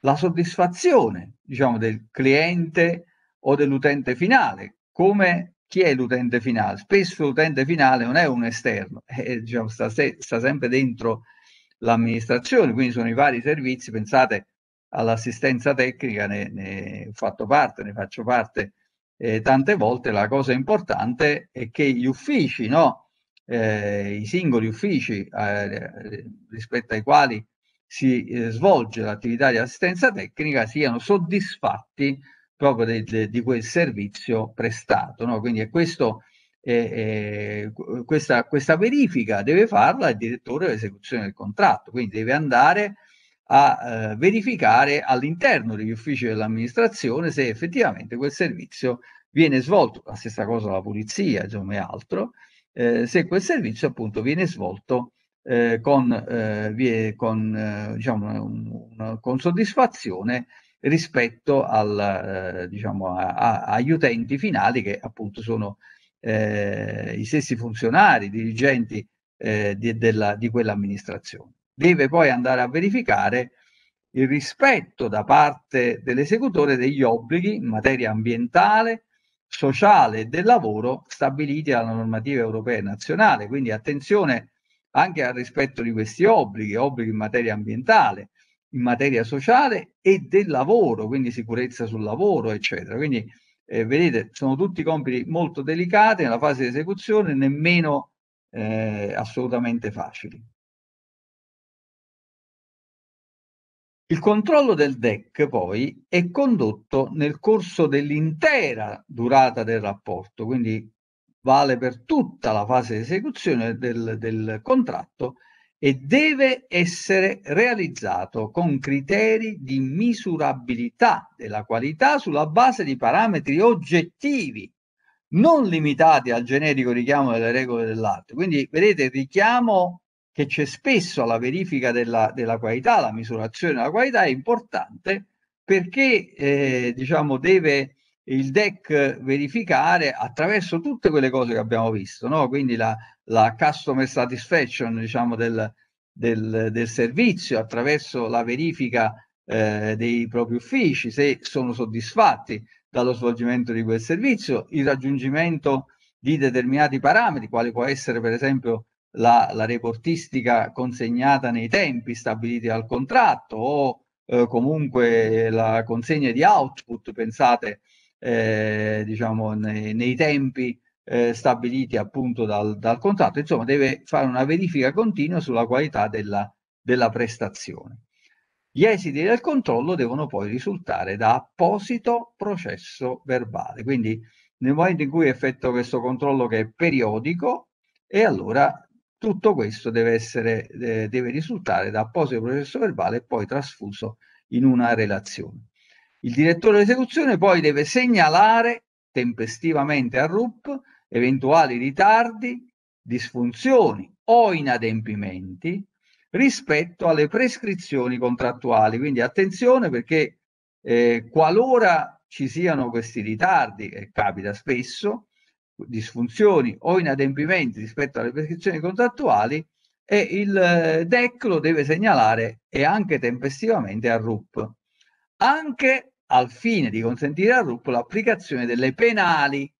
La soddisfazione, diciamo, del cliente o dell'utente finale, come chi è l'utente finale? Spesso l'utente finale non è un esterno, è, diciamo, sta, se, sta sempre dentro l'amministrazione, quindi sono i vari servizi, pensate all'assistenza tecnica, ne, ne ho fatto parte, ne faccio parte eh, tante volte, la cosa importante è che gli uffici, no? eh, i singoli uffici eh, eh, rispetto ai quali si eh, svolge l'attività di assistenza tecnica siano soddisfatti proprio de, de, di quel servizio prestato. No? Quindi è questo, questa, questa, verifica deve farla il direttore dell'esecuzione del contratto, quindi deve andare a eh, verificare all'interno degli uffici dell'amministrazione se effettivamente quel servizio viene svolto, la stessa cosa la pulizia, insomma, e altro, eh, se quel servizio appunto viene svolto eh, con, eh, con, eh, diciamo, un, un, con soddisfazione rispetto al, eh, diciamo, a, a, agli utenti finali che appunto sono eh, i stessi funzionari, dirigenti di, della, di quell'amministrazione. Deve poi andare a verificare il rispetto da parte dell'esecutore degli obblighi in materia ambientale, sociale e del lavoro stabiliti dalla normativa europea e nazionale. Quindi attenzione anche al rispetto di questi obblighi, obblighi in materia ambientale, in materia sociale e del lavoro, quindi sicurezza sul lavoro, eccetera. Quindi eh, vedete, sono tutti compiti molto delicati nella fase di esecuzione, nemmeno eh, assolutamente facili. Il controllo del DEC poi è condotto nel corso dell'intera durata del rapporto, quindi vale per tutta la fase di esecuzione del, del contratto e deve essere realizzato con criteri di misurabilità della qualità sulla base di parametri oggettivi, non limitati al generico richiamo delle regole dell'arte. Quindi vedete il richiamo che c'è spesso la verifica della, della, qualità, la misurazione della qualità è importante perché eh, diciamo deve il DEC verificare attraverso tutte quelle cose che abbiamo visto, no? quindi la, la customer satisfaction diciamo, del, del, del, servizio, attraverso la verifica eh, dei propri uffici, se sono soddisfatti dallo svolgimento di quel servizio, il raggiungimento di determinati parametri, quale può essere per esempio la, la reportistica consegnata nei tempi stabiliti dal contratto o eh, comunque la consegna di output, pensate eh, diciamo nei, nei tempi eh, stabiliti appunto dal, dal, contratto, insomma deve fare una verifica continua sulla qualità della, della prestazione. Gli esiti del controllo devono poi risultare da apposito processo verbale, quindi nel momento in cui effettua questo controllo che è periodico, e allora tutto questo deve, essere, eh, deve risultare da apposito processo verbale e poi trasfuso in una relazione. Il direttore dell'esecuzione poi deve segnalare tempestivamente al RUP eventuali ritardi, disfunzioni o inadempimenti rispetto alle prescrizioni contrattuali. Quindi attenzione perché eh, qualora ci siano questi ritardi, che capita spesso, disfunzioni o inadempimenti rispetto alle prescrizioni contrattuali e il eh, DEC lo deve segnalare e anche tempestivamente al RUP, anche al fine di consentire al RUP l'applicazione delle penali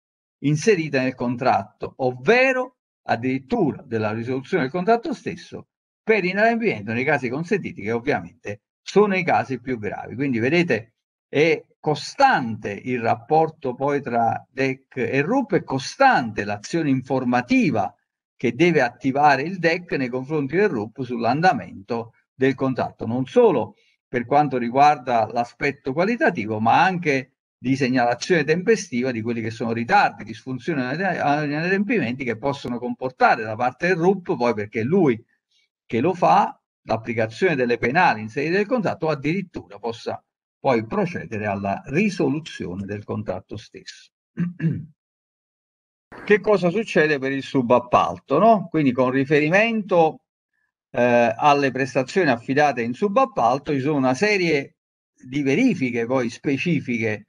inserite nel contratto, ovvero addirittura della risoluzione del contratto stesso per inadempimento nei casi consentiti che ovviamente sono i casi più gravi. Quindi vedete è costante il rapporto poi tra DEC e RUP, è costante l'azione informativa che deve attivare il DEC nei confronti del RUP sull'andamento del contratto, non solo per quanto riguarda l'aspetto qualitativo, ma anche di segnalazione tempestiva di quelli che sono ritardi, disfunzioni negli adempimenti che possono comportare da parte del RUP, poi perché è lui che lo fa, l'applicazione delle penali in sede del contratto addirittura possa poi procedere alla risoluzione del contratto stesso. che cosa succede per il subappalto? No? Quindi con riferimento eh, alle prestazioni affidate in subappalto ci sono una serie di verifiche poi specifiche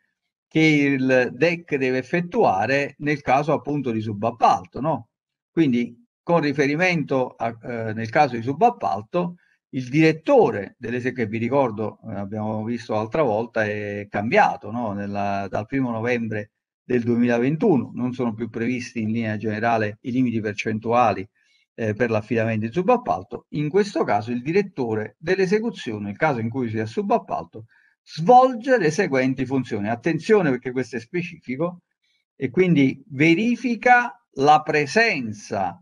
che il DEC deve effettuare nel caso appunto di subappalto. No? Quindi con riferimento a, eh, nel caso di subappalto il direttore dell'Esequio, che vi ricordo, eh, abbiamo visto l'altra volta, è cambiato no? Nella, dal primo novembre del 2021, non sono più previsti in linea generale i limiti percentuali eh, per l'affidamento in subappalto, in questo caso il direttore dell'esecuzione, nel caso in cui sia subappalto, svolge le seguenti funzioni. Attenzione perché questo è specifico e quindi verifica la presenza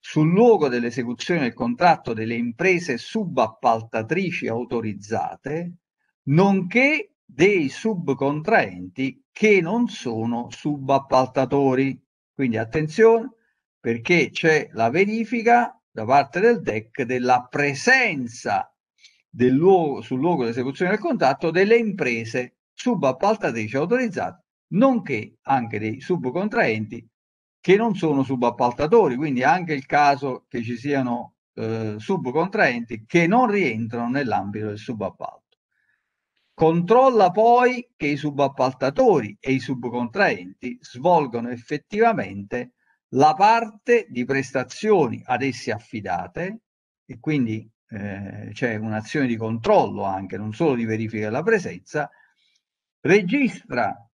sul luogo dell'esecuzione del contratto delle imprese subappaltatrici autorizzate, nonché dei subcontraenti che non sono subappaltatori. Quindi attenzione perché c'è la verifica da parte del DEC della presenza del luogo, sul luogo dell'esecuzione del contratto delle imprese subappaltatrici autorizzate, nonché anche dei subcontraenti che non sono subappaltatori, quindi anche il caso che ci siano eh, subcontraenti che non rientrano nell'ambito del subappalto. Controlla poi che i subappaltatori e i subcontraenti svolgono effettivamente la parte di prestazioni ad essi affidate e quindi eh, c'è un'azione di controllo anche, non solo di verifica della presenza, registra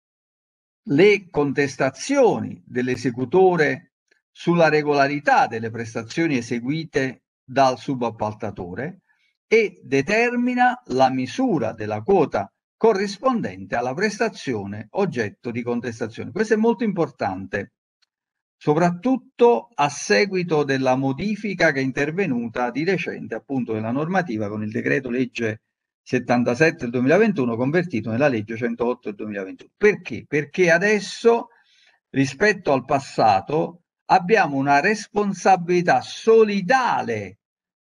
le contestazioni dell'esecutore sulla regolarità delle prestazioni eseguite dal subappaltatore e determina la misura della quota corrispondente alla prestazione oggetto di contestazione. Questo è molto importante, soprattutto a seguito della modifica che è intervenuta di recente appunto nella normativa con il decreto legge 77 del 2021 convertito nella legge 108 del 2021. Perché? Perché adesso rispetto al passato abbiamo una responsabilità solidale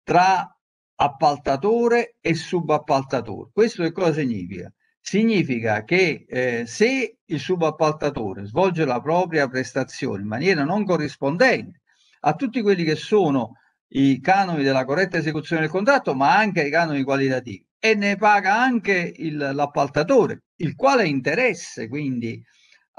tra appaltatore e subappaltatore. Questo che cosa significa? Significa che eh, se il subappaltatore svolge la propria prestazione in maniera non corrispondente a tutti quelli che sono i canoni della corretta esecuzione del contratto, ma anche ai canoni qualitativi, e ne paga anche l'appaltatore, il quale ha interesse quindi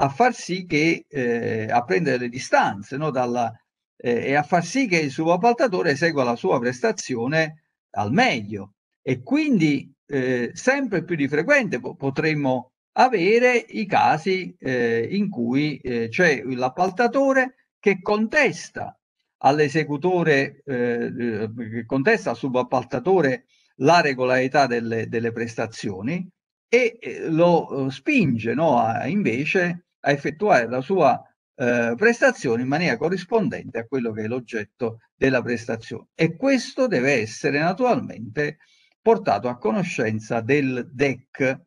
a far sì che, eh, a prendere le distanze no, dalla, eh, e a far sì che il subappaltatore esegua la sua prestazione al meglio e quindi eh, sempre più di frequente po potremmo avere i casi eh, in cui eh, c'è l'appaltatore che contesta all'esecutore, eh, che contesta al subappaltatore la regolarità delle, delle prestazioni e eh, lo eh, spinge no, a, invece a effettuare la sua eh, prestazione in maniera corrispondente a quello che è l'oggetto della prestazione. E questo deve essere naturalmente portato a conoscenza del DEC. E,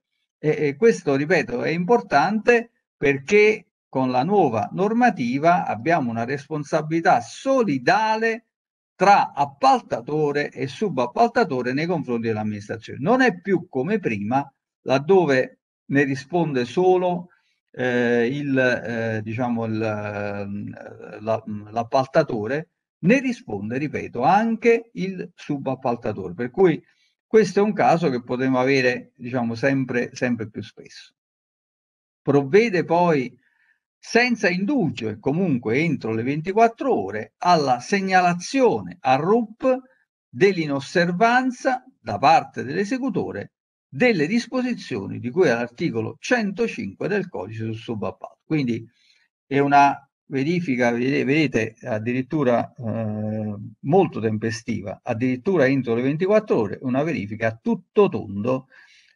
e questo, ripeto, è importante perché con la nuova normativa abbiamo una responsabilità solidale tra appaltatore e subappaltatore nei confronti dell'amministrazione. Non è più come prima, laddove ne risponde solo eh, il, eh, diciamo il, ehm, la, l'appaltatore, ne risponde, ripeto, anche il subappaltatore. Per cui questo è un caso che potremmo avere diciamo, sempre, sempre più spesso. Provvede poi senza indugio e comunque entro le 24 ore alla segnalazione a RUP dell'inosservanza da parte dell'esecutore delle disposizioni di cui all'articolo 105 del codice sul subappalto. Quindi è una verifica, vedete, addirittura eh, molto tempestiva, addirittura entro le 24 ore, una verifica a tutto tondo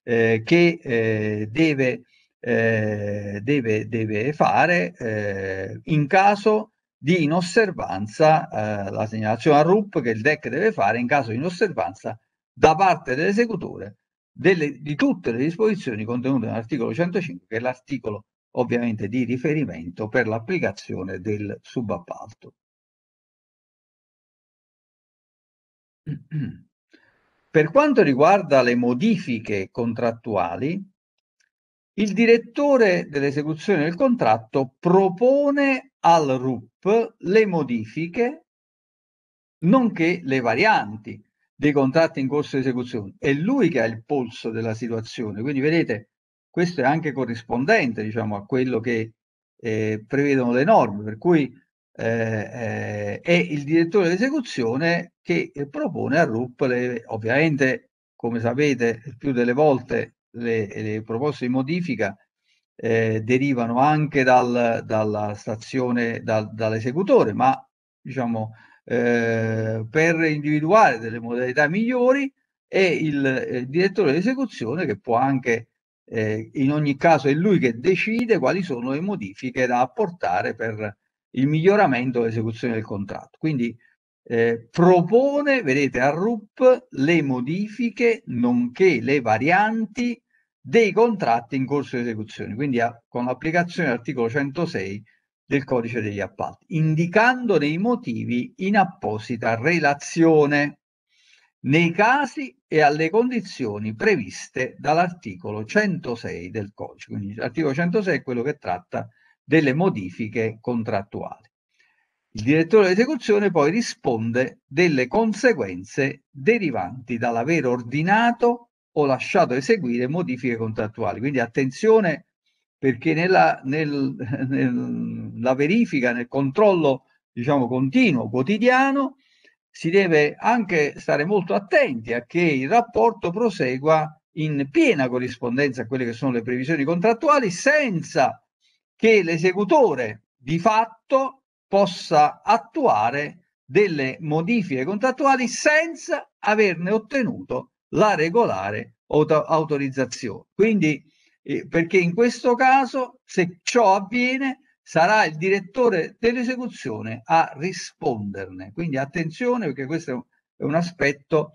eh, che eh, deve eh, deve, deve, fare eh, in caso di inosservanza, eh, la segnalazione a RUP che il DEC deve fare in caso di inosservanza da parte dell'esecutore delle, di tutte le disposizioni contenute nell'articolo 105, che è l'articolo ovviamente di riferimento per l'applicazione del subappalto. Per quanto riguarda le modifiche contrattuali, il direttore dell'esecuzione del contratto propone al RUP le modifiche, nonché le varianti dei contratti in corso di esecuzione. È lui che ha il polso della situazione, quindi vedete, questo è anche corrispondente diciamo, a quello che eh, prevedono le norme, per cui eh, eh, è il direttore dell'esecuzione che propone al RUP, le, ovviamente come sapete più delle volte le, le proposte di modifica eh, derivano anche dal, dalla stazione, dal, dall'esecutore, ma diciamo, eh, per individuare delle modalità migliori è il, il eh, direttore di esecuzione che può anche, eh, in ogni caso è lui che decide quali sono le modifiche da apportare per il miglioramento dell'esecuzione del contratto. Quindi eh, propone, vedete, a RUP le modifiche nonché le varianti dei contratti in corso di esecuzione, quindi a, con l'applicazione dell'articolo 106 del codice degli appalti, indicando i motivi in apposita relazione nei casi e alle condizioni previste dall'articolo 106 del codice. Quindi l'articolo 106 è quello che tratta delle modifiche contrattuali. Il direttore dell'esecuzione poi risponde delle conseguenze derivanti dall'aver ordinato o lasciato eseguire modifiche contrattuali. Quindi attenzione perché nella, nel, nella verifica, nel controllo diciamo, continuo, quotidiano, si deve anche stare molto attenti a che il rapporto prosegua in piena corrispondenza a quelle che sono le previsioni contrattuali senza che l'esecutore di fatto possa attuare delle modifiche contrattuali senza averne ottenuto la regolare auto autorizzazione. Quindi, eh, perché in questo caso, se ciò avviene, sarà il direttore dell'esecuzione a risponderne. Quindi attenzione perché questo è un, è un aspetto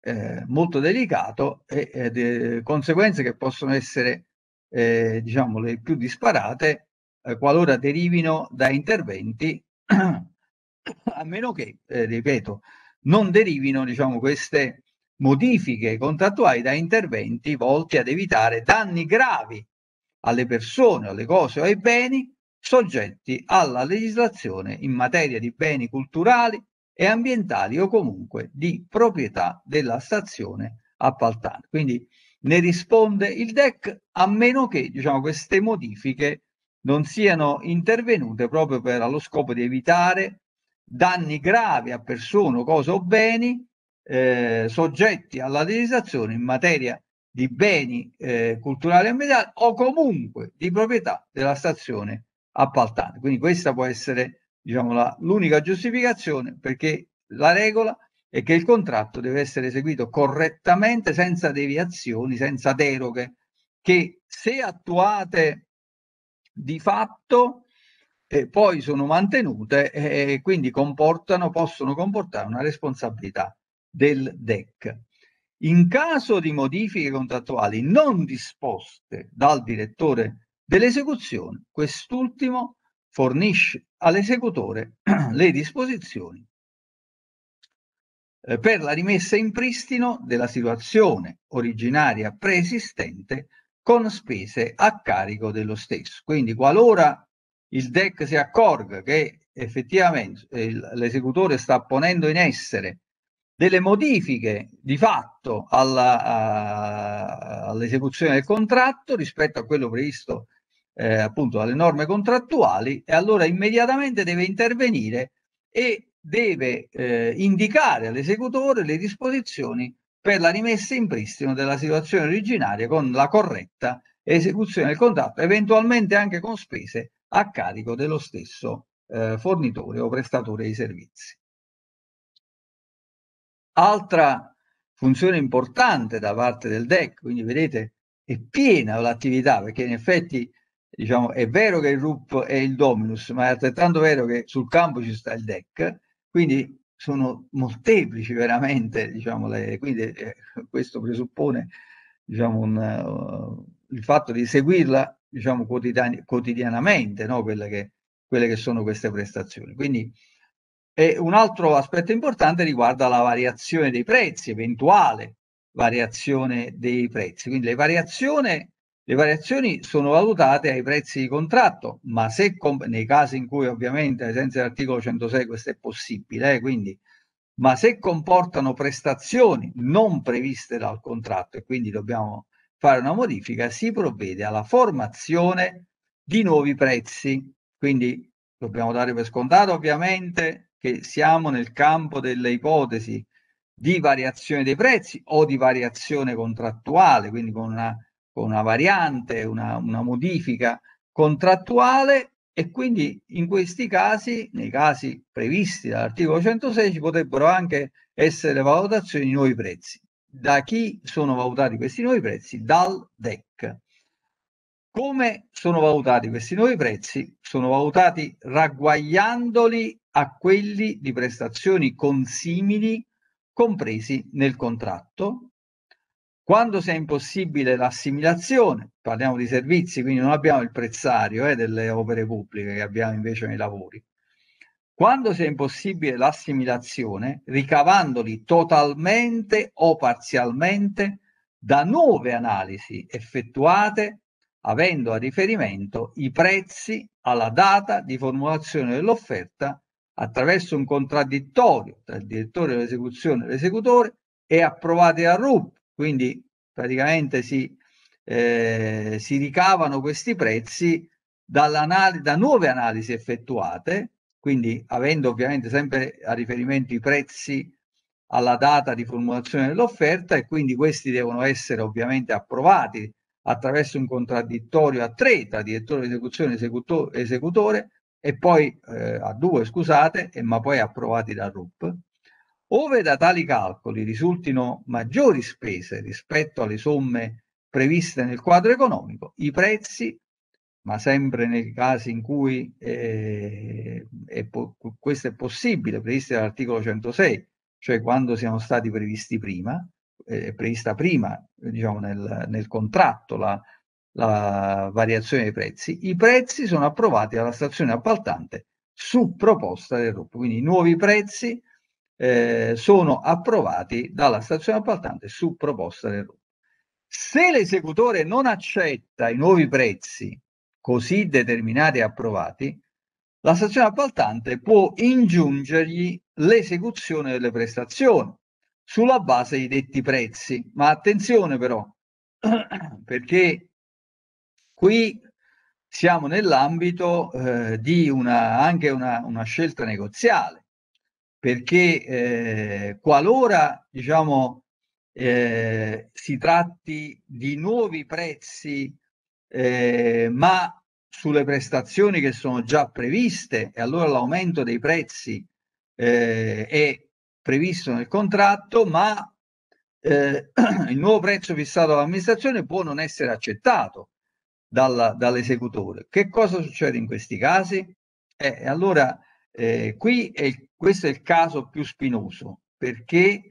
eh, molto delicato e, e de, eh, conseguenze che possono essere eh, diciamo le più disparate eh, qualora derivino da interventi a meno che eh, ripeto non derivino diciamo queste modifiche contrattuali da interventi volti ad evitare danni gravi alle persone, alle cose o ai beni soggetti alla legislazione in materia di beni culturali e ambientali o comunque di proprietà della stazione appaltante. Quindi ne risponde il DEC a meno che diciamo, queste modifiche non siano intervenute proprio per allo scopo di evitare danni gravi a persone, cose o beni eh, soggetti alla legislazione in materia di beni eh, culturali e mediali o comunque di proprietà della stazione appaltante. Quindi questa può essere diciamo, la, l'unica giustificazione perché la regola è che il contratto deve essere eseguito correttamente, senza deviazioni, senza deroghe, che se attuate di fatto eh, poi sono mantenute eh, e eh, quindi comportano, possono comportare una responsabilità del DEC. In caso di modifiche contrattuali non disposte dal direttore dell'esecuzione, quest'ultimo fornisce all'esecutore le disposizioni eh, per la rimessa in pristino della situazione originaria preesistente con spese a carico dello stesso. Quindi qualora il DEC si accorga che effettivamente eh, l'esecutore sta ponendo in essere delle modifiche di fatto alla, uh, all'esecuzione del contratto rispetto a quello previsto eh, appunto dalle norme contrattuali e allora immediatamente deve intervenire e deve eh, indicare all'esecutore le disposizioni per la rimessa in pristino della situazione originaria con la corretta esecuzione del contratto, eventualmente anche con spese a carico dello stesso eh, fornitore o prestatore di servizi. Altra funzione importante da parte del DEC, quindi vedete è piena l'attività perché in effetti diciamo, è vero che il RUP è il dominus, ma è altrettanto vero che sul campo ci sta il DEC, quindi sono molteplici veramente, diciamo, le, quindi eh, questo presuppone diciamo, un, uh, il fatto di seguirla diciamo, quotidianamente, no? quelle, che, quelle che sono queste prestazioni. Quindi e un altro aspetto importante riguarda la variazione dei prezzi, eventuale variazione dei prezzi. Quindi le variazioni, le variazioni sono valutate ai prezzi di contratto, ma se com- nei casi in cui ovviamente, ai sensi dell'articolo 106, questo è possibile, eh, quindi, ma se comportano prestazioni non previste dal contratto e quindi dobbiamo fare una modifica, si provvede alla formazione di nuovi prezzi. Quindi dobbiamo dare per scontato ovviamente che siamo nel campo delle ipotesi di variazione dei prezzi o di variazione contrattuale, quindi con una, con una variante, una, una modifica contrattuale e quindi in questi casi, nei casi previsti dall'articolo 116, potrebbero anche essere le valutazioni di nuovi prezzi. Da chi sono valutati questi nuovi prezzi? Dal DEC. Come sono valutati questi nuovi prezzi? Sono valutati ragguagliandoli a quelli di prestazioni consimili compresi nel contratto. Quando sia impossibile l'assimilazione, parliamo di servizi, quindi non abbiamo il prezzario eh, delle opere pubbliche che abbiamo invece nei lavori. Quando sia impossibile l'assimilazione, ricavandoli totalmente o parzialmente da nuove analisi effettuate avendo a riferimento i prezzi alla data di formulazione dell'offerta attraverso un contraddittorio tra il direttore dell'esecuzione e l'esecutore e approvate a RUP, quindi praticamente si, eh, si ricavano questi prezzi da nuove analisi effettuate, quindi avendo ovviamente sempre a riferimento i prezzi alla data di formulazione dell'offerta e quindi questi devono essere ovviamente approvati attraverso un contraddittorio a tre tra direttore di esecuzione e esecutore e poi eh, a due, scusate, e, ma poi approvati dal RUP, ove da tali calcoli risultino maggiori spese rispetto alle somme previste nel quadro economico, i prezzi, ma sempre nei casi in cui eh, è questo è possibile, previsti dall'articolo 106, cioè quando siano stati previsti prima, eh, è prevista prima diciamo, nel, nel contratto la, la variazione dei prezzi, i prezzi sono approvati dalla stazione appaltante su proposta del RUP, quindi i nuovi prezzi eh, sono approvati dalla stazione appaltante su proposta del RUP. Se l'esecutore non accetta i nuovi prezzi così determinati e approvati, la stazione appaltante può ingiungergli l'esecuzione delle prestazioni sulla base di detti prezzi. Ma attenzione però, perché Qui siamo nell'ambito eh, di una, anche una, una, scelta negoziale, perché eh, qualora diciamo, eh, si tratti di nuovi prezzi, eh, ma sulle prestazioni che sono già previste, e allora l'aumento dei prezzi eh, è previsto nel contratto, ma eh, il nuovo prezzo fissato dall'amministrazione può non essere accettato dalla, dall'esecutore. Che cosa succede in questi casi? Eh, allora, eh, qui è, questo è il caso più spinoso, perché,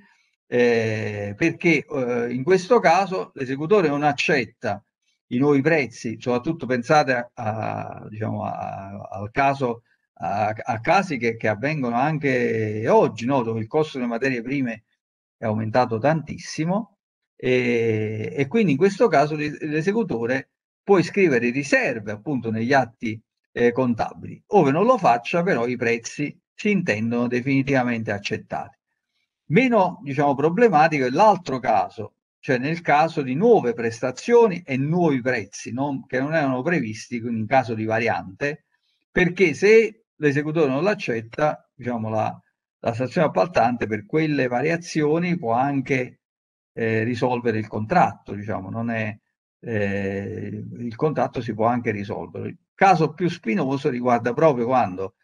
eh, perché eh, in questo caso l'esecutore non accetta i nuovi prezzi, soprattutto pensate a, a, diciamo, a, al caso a, casi che, che, avvengono anche oggi, no? dove il costo delle materie prime è aumentato tantissimo e, eh, e quindi in questo caso l'esecutore puoi scrivere riserve appunto negli atti eh, contabili. Ove non lo faccia, però i prezzi si intendono definitivamente accettati. Meno diciamo, problematico è l'altro caso, cioè nel caso di nuove prestazioni e nuovi prezzi non, che non erano previsti in caso di variante, perché se l'esecutore non l'accetta, diciamo, la, la stazione appaltante per quelle variazioni può anche eh, risolvere il contratto, diciamo, non è, eh, il contratto si può anche risolvere. Il caso più spinoso riguarda proprio quando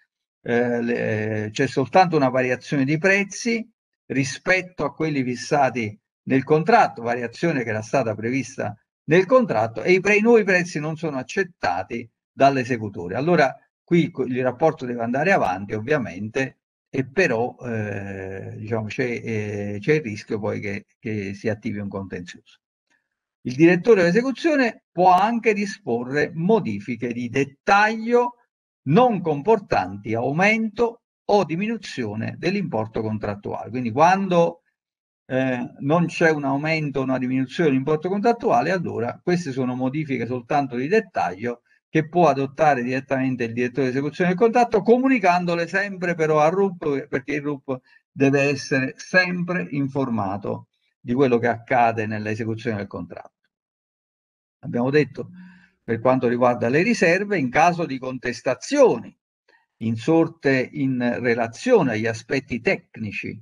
eh, le, eh, c'è soltanto una variazione di prezzi rispetto a quelli fissati nel contratto, variazione che era stata prevista nel contratto e i pre- nuovi prezzi non sono accettati dall'esecutore. Allora qui il rapporto deve andare avanti ovviamente e però eh, diciamo, c'è, eh, c'è, il rischio poi che, che si attivi un contenzioso. Il direttore dell'esecuzione può anche disporre modifiche di dettaglio non comportanti aumento o diminuzione dell'importo contrattuale. Quindi quando eh, non c'è un aumento o una diminuzione dell'importo contrattuale, allora queste sono modifiche soltanto di dettaglio che può adottare direttamente il direttore di esecuzione del contratto, comunicandole sempre però al RUP, perché il RUP deve essere sempre informato di quello che accade nell'esecuzione del contratto. Abbiamo detto per quanto riguarda le riserve, in caso di contestazioni insorte in relazione agli aspetti tecnici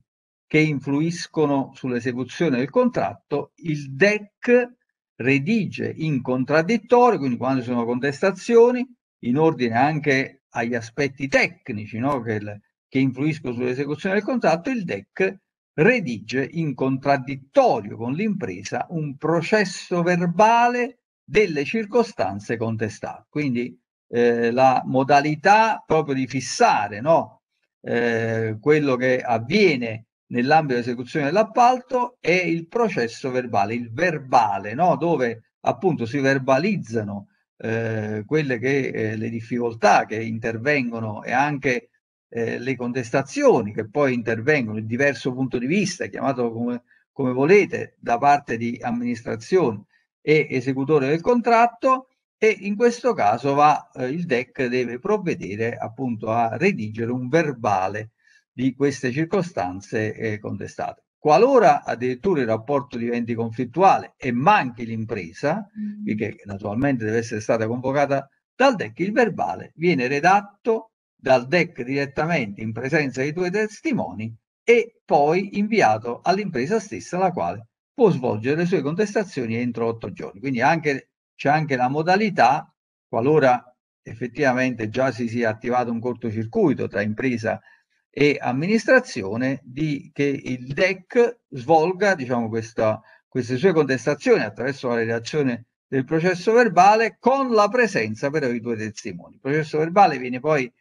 che influiscono sull'esecuzione del contratto, il DEC redige in contraddittorio, quindi quando ci sono contestazioni, in ordine anche agli aspetti tecnici no, che, che influiscono sull'esecuzione del contratto, il DEC redige in contraddittorio con l'impresa un processo verbale delle circostanze contestate. Quindi eh, la modalità proprio di fissare no? eh, quello che avviene nell'ambito dell'esecuzione dell'appalto è il processo verbale, il verbale, no? dove appunto si verbalizzano eh, quelle che eh, le difficoltà che intervengono e anche eh, le contestazioni che poi intervengono, il diverso punto di vista, chiamato come, come volete, da parte di amministrazione e esecutore del contratto e in questo caso va, eh, il DEC deve provvedere appunto a redigere un verbale di queste circostanze eh, contestate. Qualora addirittura il rapporto diventi conflittuale e manchi l'impresa, mm. che naturalmente deve essere stata convocata dal DEC, il verbale viene redatto dal DEC direttamente in presenza dei tuoi testimoni e poi inviato all'impresa stessa la quale può svolgere le sue contestazioni entro otto giorni. Quindi anche, c'è anche la modalità, qualora effettivamente già si sia attivato un cortocircuito tra impresa e amministrazione, di, che il DEC svolga diciamo, questa, queste sue contestazioni attraverso la redazione del processo verbale con la presenza però dei tuoi testimoni. Il processo verbale viene poi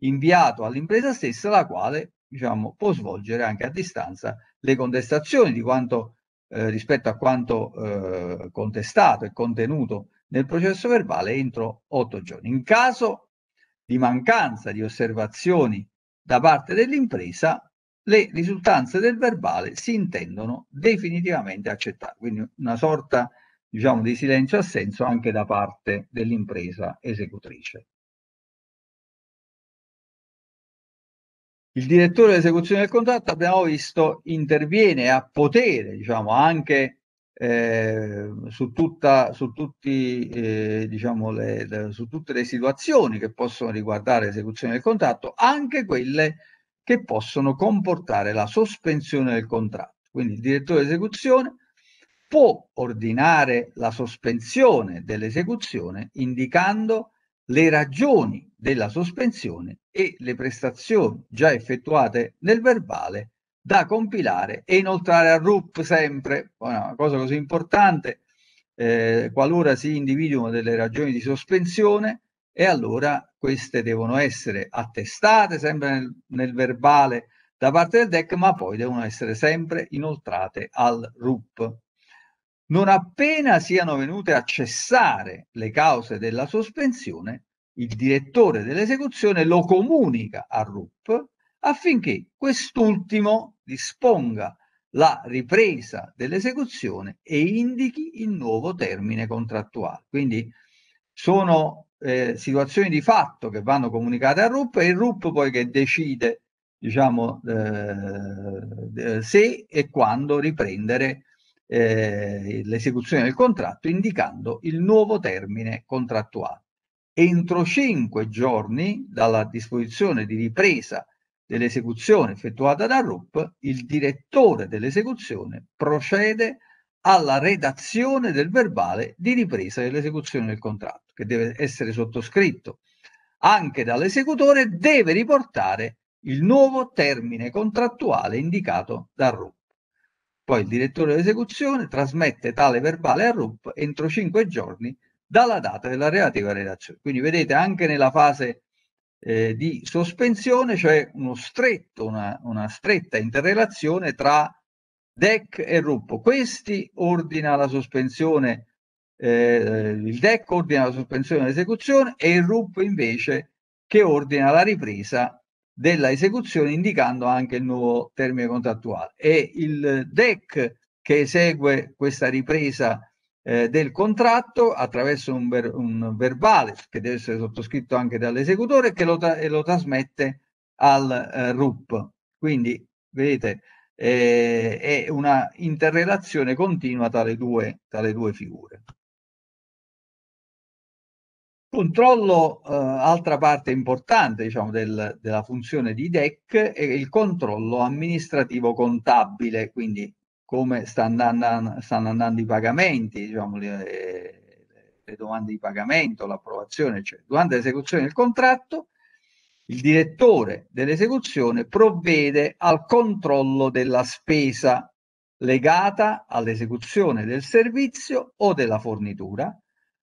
inviato all'impresa stessa, la quale diciamo, può svolgere anche a distanza le contestazioni di quanto, eh, rispetto a quanto eh, contestato e contenuto nel processo verbale entro otto giorni. In caso di mancanza di osservazioni da parte dell'impresa, le risultanze del verbale si intendono definitivamente accettate, quindi una sorta diciamo, di silenzio assenso anche da parte dell'impresa esecutrice. Il direttore di esecuzione del contratto, abbiamo visto, interviene a potere, diciamo, anche eh, su, tutta, su, tutti, eh, diciamo le, le, su tutte le situazioni che possono riguardare l'esecuzione del contratto, anche quelle che possono comportare la sospensione del contratto. Quindi il direttore di esecuzione può ordinare la sospensione dell'esecuzione indicando le ragioni della sospensione e le prestazioni già effettuate nel verbale da compilare e inoltrare a RUP sempre. Una cosa così importante, eh, qualora si individuino delle ragioni di sospensione, e allora queste devono essere attestate sempre nel, nel verbale da parte del DEC, ma poi devono essere sempre inoltrate al RUP. Non appena siano venute a cessare le cause della sospensione, il direttore dell'esecuzione lo comunica a RUP affinché quest'ultimo disponga la ripresa dell'esecuzione e indichi il nuovo termine contrattuale. Quindi sono eh, situazioni di fatto che vanno comunicate a RUP e il RUP poi che decide diciamo, eh, se e quando riprendere eh, l'esecuzione del contratto indicando il nuovo termine contrattuale. Entro cinque giorni dalla disposizione di ripresa dell'esecuzione effettuata da RUP, il direttore dell'esecuzione procede alla redazione del verbale di ripresa dell'esecuzione del contratto, che deve essere sottoscritto anche dall'esecutore, deve riportare il nuovo termine contrattuale indicato da RUP. Poi il direttore d'esecuzione trasmette tale verbale al RUP entro cinque giorni dalla data della relativa redazione. Quindi vedete anche nella fase eh, di sospensione c'è cioè una, una, stretta interrelazione tra DEC e RUP. Questi ordina la sospensione, eh, il DEC ordina la sospensione dell'esecuzione e il RUP invece che ordina la ripresa della esecuzione indicando anche il nuovo termine contrattuale. e il DEC che esegue questa ripresa eh, del contratto attraverso un, ver un, verbale che deve essere sottoscritto anche dall'esecutore che lo, tra e lo trasmette al eh, RUP. Quindi, vedete, eh, è una interrelazione continua tra le due, tra le due figure. Controllo, eh, altra parte importante diciamo, del, della funzione di DEC, è il controllo amministrativo contabile, quindi come stanno andando, stanno andando i pagamenti, diciamo, le, le, domande di pagamento, l'approvazione, cioè, durante l'esecuzione del contratto il direttore dell'esecuzione provvede al controllo della spesa legata all'esecuzione del servizio o della fornitura,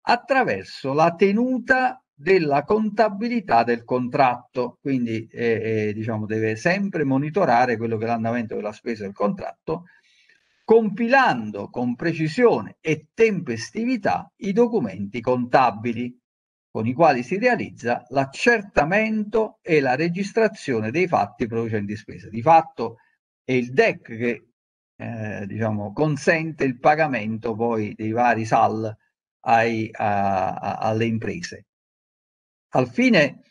attraverso la tenuta della contabilità del contratto, quindi eh, eh, diciamo deve sempre monitorare quello che è l'andamento della spesa del contratto, compilando con precisione e tempestività i documenti contabili con i quali si realizza l'accertamento e la registrazione dei fatti producenti spese. Di fatto è il DEC che eh, diciamo, consente il pagamento poi dei vari SAL ai, a, a, alle imprese. Al fine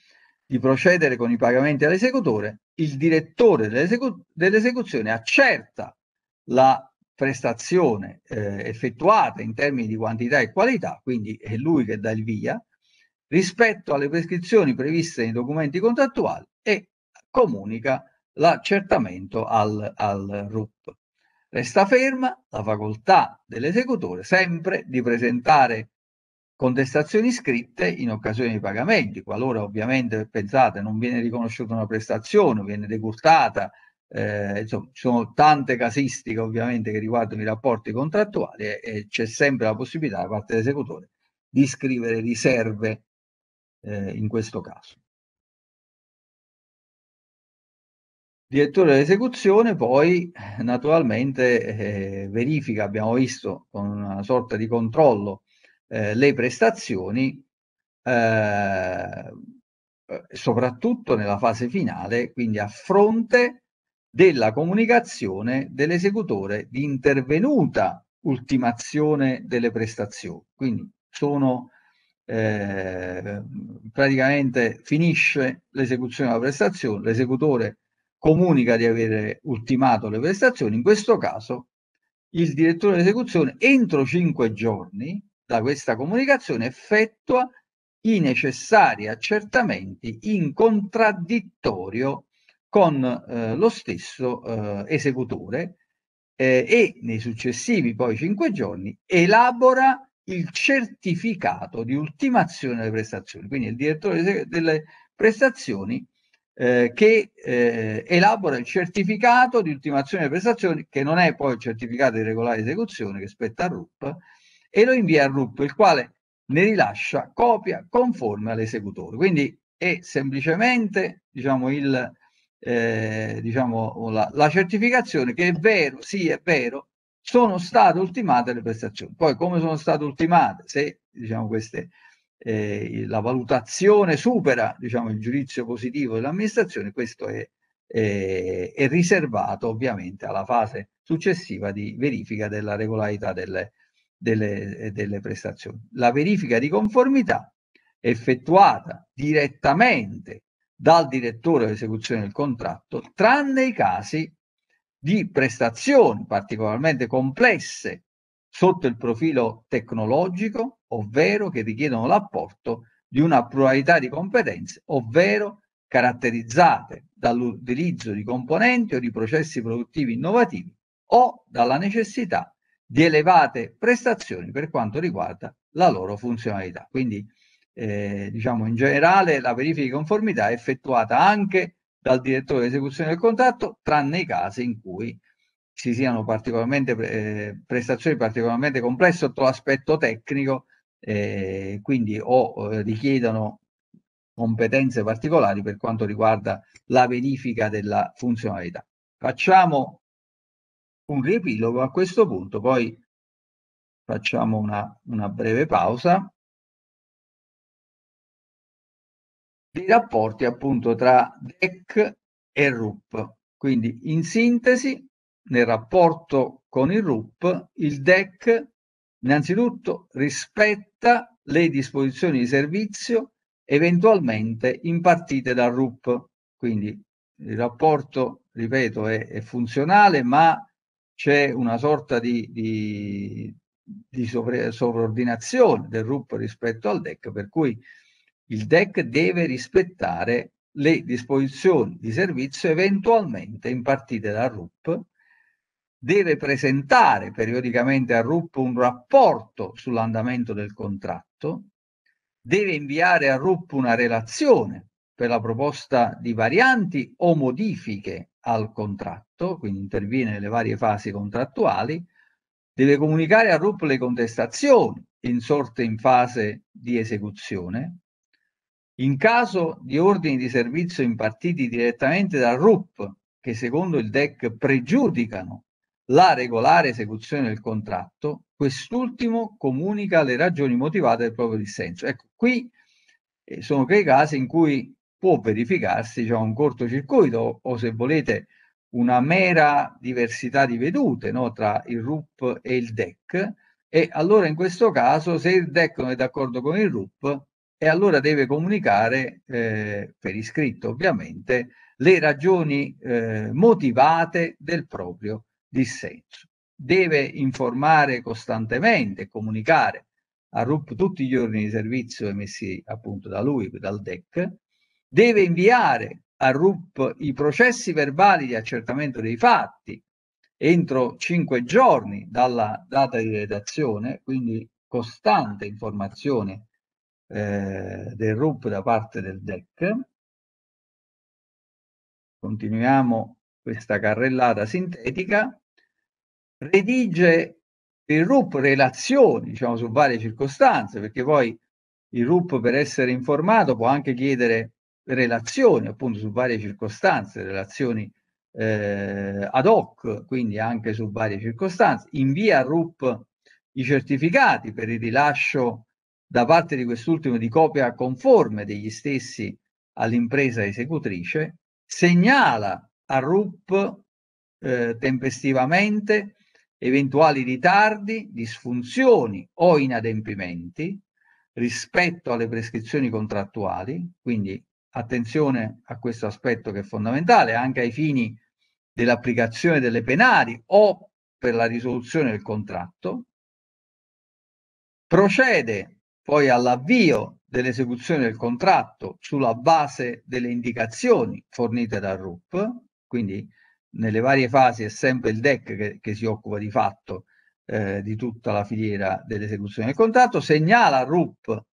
di procedere con i pagamenti all'esecutore, il direttore dell'esecu- dell'esecuzione accerta la prestazione eh, effettuata in termini di quantità e qualità, quindi è lui che dà il via, rispetto alle prescrizioni previste nei documenti contrattuali e comunica l'accertamento al, al RUP. Resta ferma la facoltà dell'esecutore sempre di presentare contestazioni scritte in occasione di pagamenti, qualora ovviamente pensate non viene riconosciuta una prestazione, viene decurtata, eh, insomma ci sono tante casistiche ovviamente che riguardano i rapporti contrattuali e, e c'è sempre la possibilità da parte dell'esecutore di scrivere riserve eh, in questo caso. direttore dell'esecuzione poi eh, naturalmente eh, verifica, abbiamo visto con una sorta di controllo eh, le prestazioni, eh, soprattutto nella fase finale, quindi a fronte della comunicazione dell'esecutore di intervenuta ultimazione delle prestazioni. Quindi sono eh, praticamente finisce l'esecuzione della prestazione, l'esecutore comunica di avere ultimato le prestazioni, in questo caso il direttore dell'esecuzione entro cinque giorni da questa comunicazione effettua i necessari accertamenti in contraddittorio con eh, lo stesso eh, esecutore eh, e nei successivi poi cinque giorni elabora il certificato di ultimazione delle prestazioni. Quindi il direttore delle prestazioni eh, che eh, elabora il certificato di ultimazione delle prestazioni, che non è poi il certificato di regolare esecuzione che spetta al RUP, e lo invia al RUP, il quale ne rilascia copia conforme all'esecutore. Quindi è semplicemente diciamo, il, eh, diciamo, la, la, certificazione che è vero, sì è vero, sono state ultimate le prestazioni. Poi come sono state ultimate, se diciamo, queste eh, la valutazione supera diciamo, il giudizio positivo dell'amministrazione, questo è, è, è, riservato ovviamente alla fase successiva di verifica della regolarità delle, delle, eh, delle prestazioni. La verifica di conformità effettuata direttamente dal direttore dell'esecuzione del contratto, tranne i casi di prestazioni particolarmente complesse sotto il profilo tecnologico, ovvero che richiedono l'apporto di una pluralità di competenze, ovvero caratterizzate dall'utilizzo di componenti o di processi produttivi innovativi o dalla necessità di elevate prestazioni per quanto riguarda la loro funzionalità. Quindi, eh, diciamo in generale, la verifica di conformità è effettuata anche dal direttore di esecuzione del contratto, tranne i casi in cui ci siano particolarmente, eh, prestazioni particolarmente complesse sotto l'aspetto tecnico, eh, quindi o eh, richiedano competenze particolari per quanto riguarda la verifica della funzionalità. Facciamo un riepilogo a questo punto, poi facciamo una, una breve pausa. I rapporti appunto tra DEC e RUP. Quindi in sintesi nel rapporto con il RUP, il DEC innanzitutto rispetta le disposizioni di servizio eventualmente impartite dal RUP. Quindi il rapporto, ripeto, è, è funzionale, ma c'è una sorta di, di, di sovraordinazione del RUP rispetto al DEC, per cui il DEC deve rispettare le disposizioni di servizio eventualmente impartite dal RUP deve presentare periodicamente a RUP un rapporto sull'andamento del contratto, deve inviare a RUP una relazione per la proposta di varianti o modifiche al contratto, quindi interviene nelle varie fasi contrattuali, deve comunicare a RUP le contestazioni insorte in fase di esecuzione, in caso di ordini di servizio impartiti direttamente da RUP che secondo il DEC pregiudicano la regolare esecuzione del contratto, quest'ultimo comunica le ragioni motivate del proprio dissenso. Ecco, qui eh, sono quei casi in cui può verificarsi diciamo, un cortocircuito o, se volete, una mera diversità di vedute no, tra il RUP e il DEC e allora in questo caso se il DEC non è d'accordo con il RUP e allora deve comunicare eh, per iscritto ovviamente le ragioni eh, motivate del proprio dissenso. Deve informare costantemente, e comunicare a RUP tutti gli ordini di servizio emessi appunto da lui, dal DEC, deve inviare a RUP i processi verbali di accertamento dei fatti entro cinque giorni dalla data di redazione, quindi costante informazione eh, del RUP da parte del DEC. Continuiamo questa carrellata sintetica redige il RUP relazioni diciamo, su varie circostanze, perché poi il RUP per essere informato può anche chiedere relazioni appunto su varie circostanze, relazioni eh, ad hoc, quindi anche su varie circostanze, invia al RUP i certificati per il rilascio da parte di quest'ultimo di copia conforme degli stessi all'impresa esecutrice, segnala al RUP eh, tempestivamente eventuali ritardi, disfunzioni o inadempimenti rispetto alle prescrizioni contrattuali, quindi attenzione a questo aspetto che è fondamentale anche ai fini dell'applicazione delle penali o per la risoluzione del contratto, procede poi all'avvio dell'esecuzione del contratto sulla base delle indicazioni fornite dal RUP, quindi nelle varie fasi è sempre il DEC che, che si occupa di fatto eh, di tutta la filiera dell'esecuzione del contratto, segnala a RUP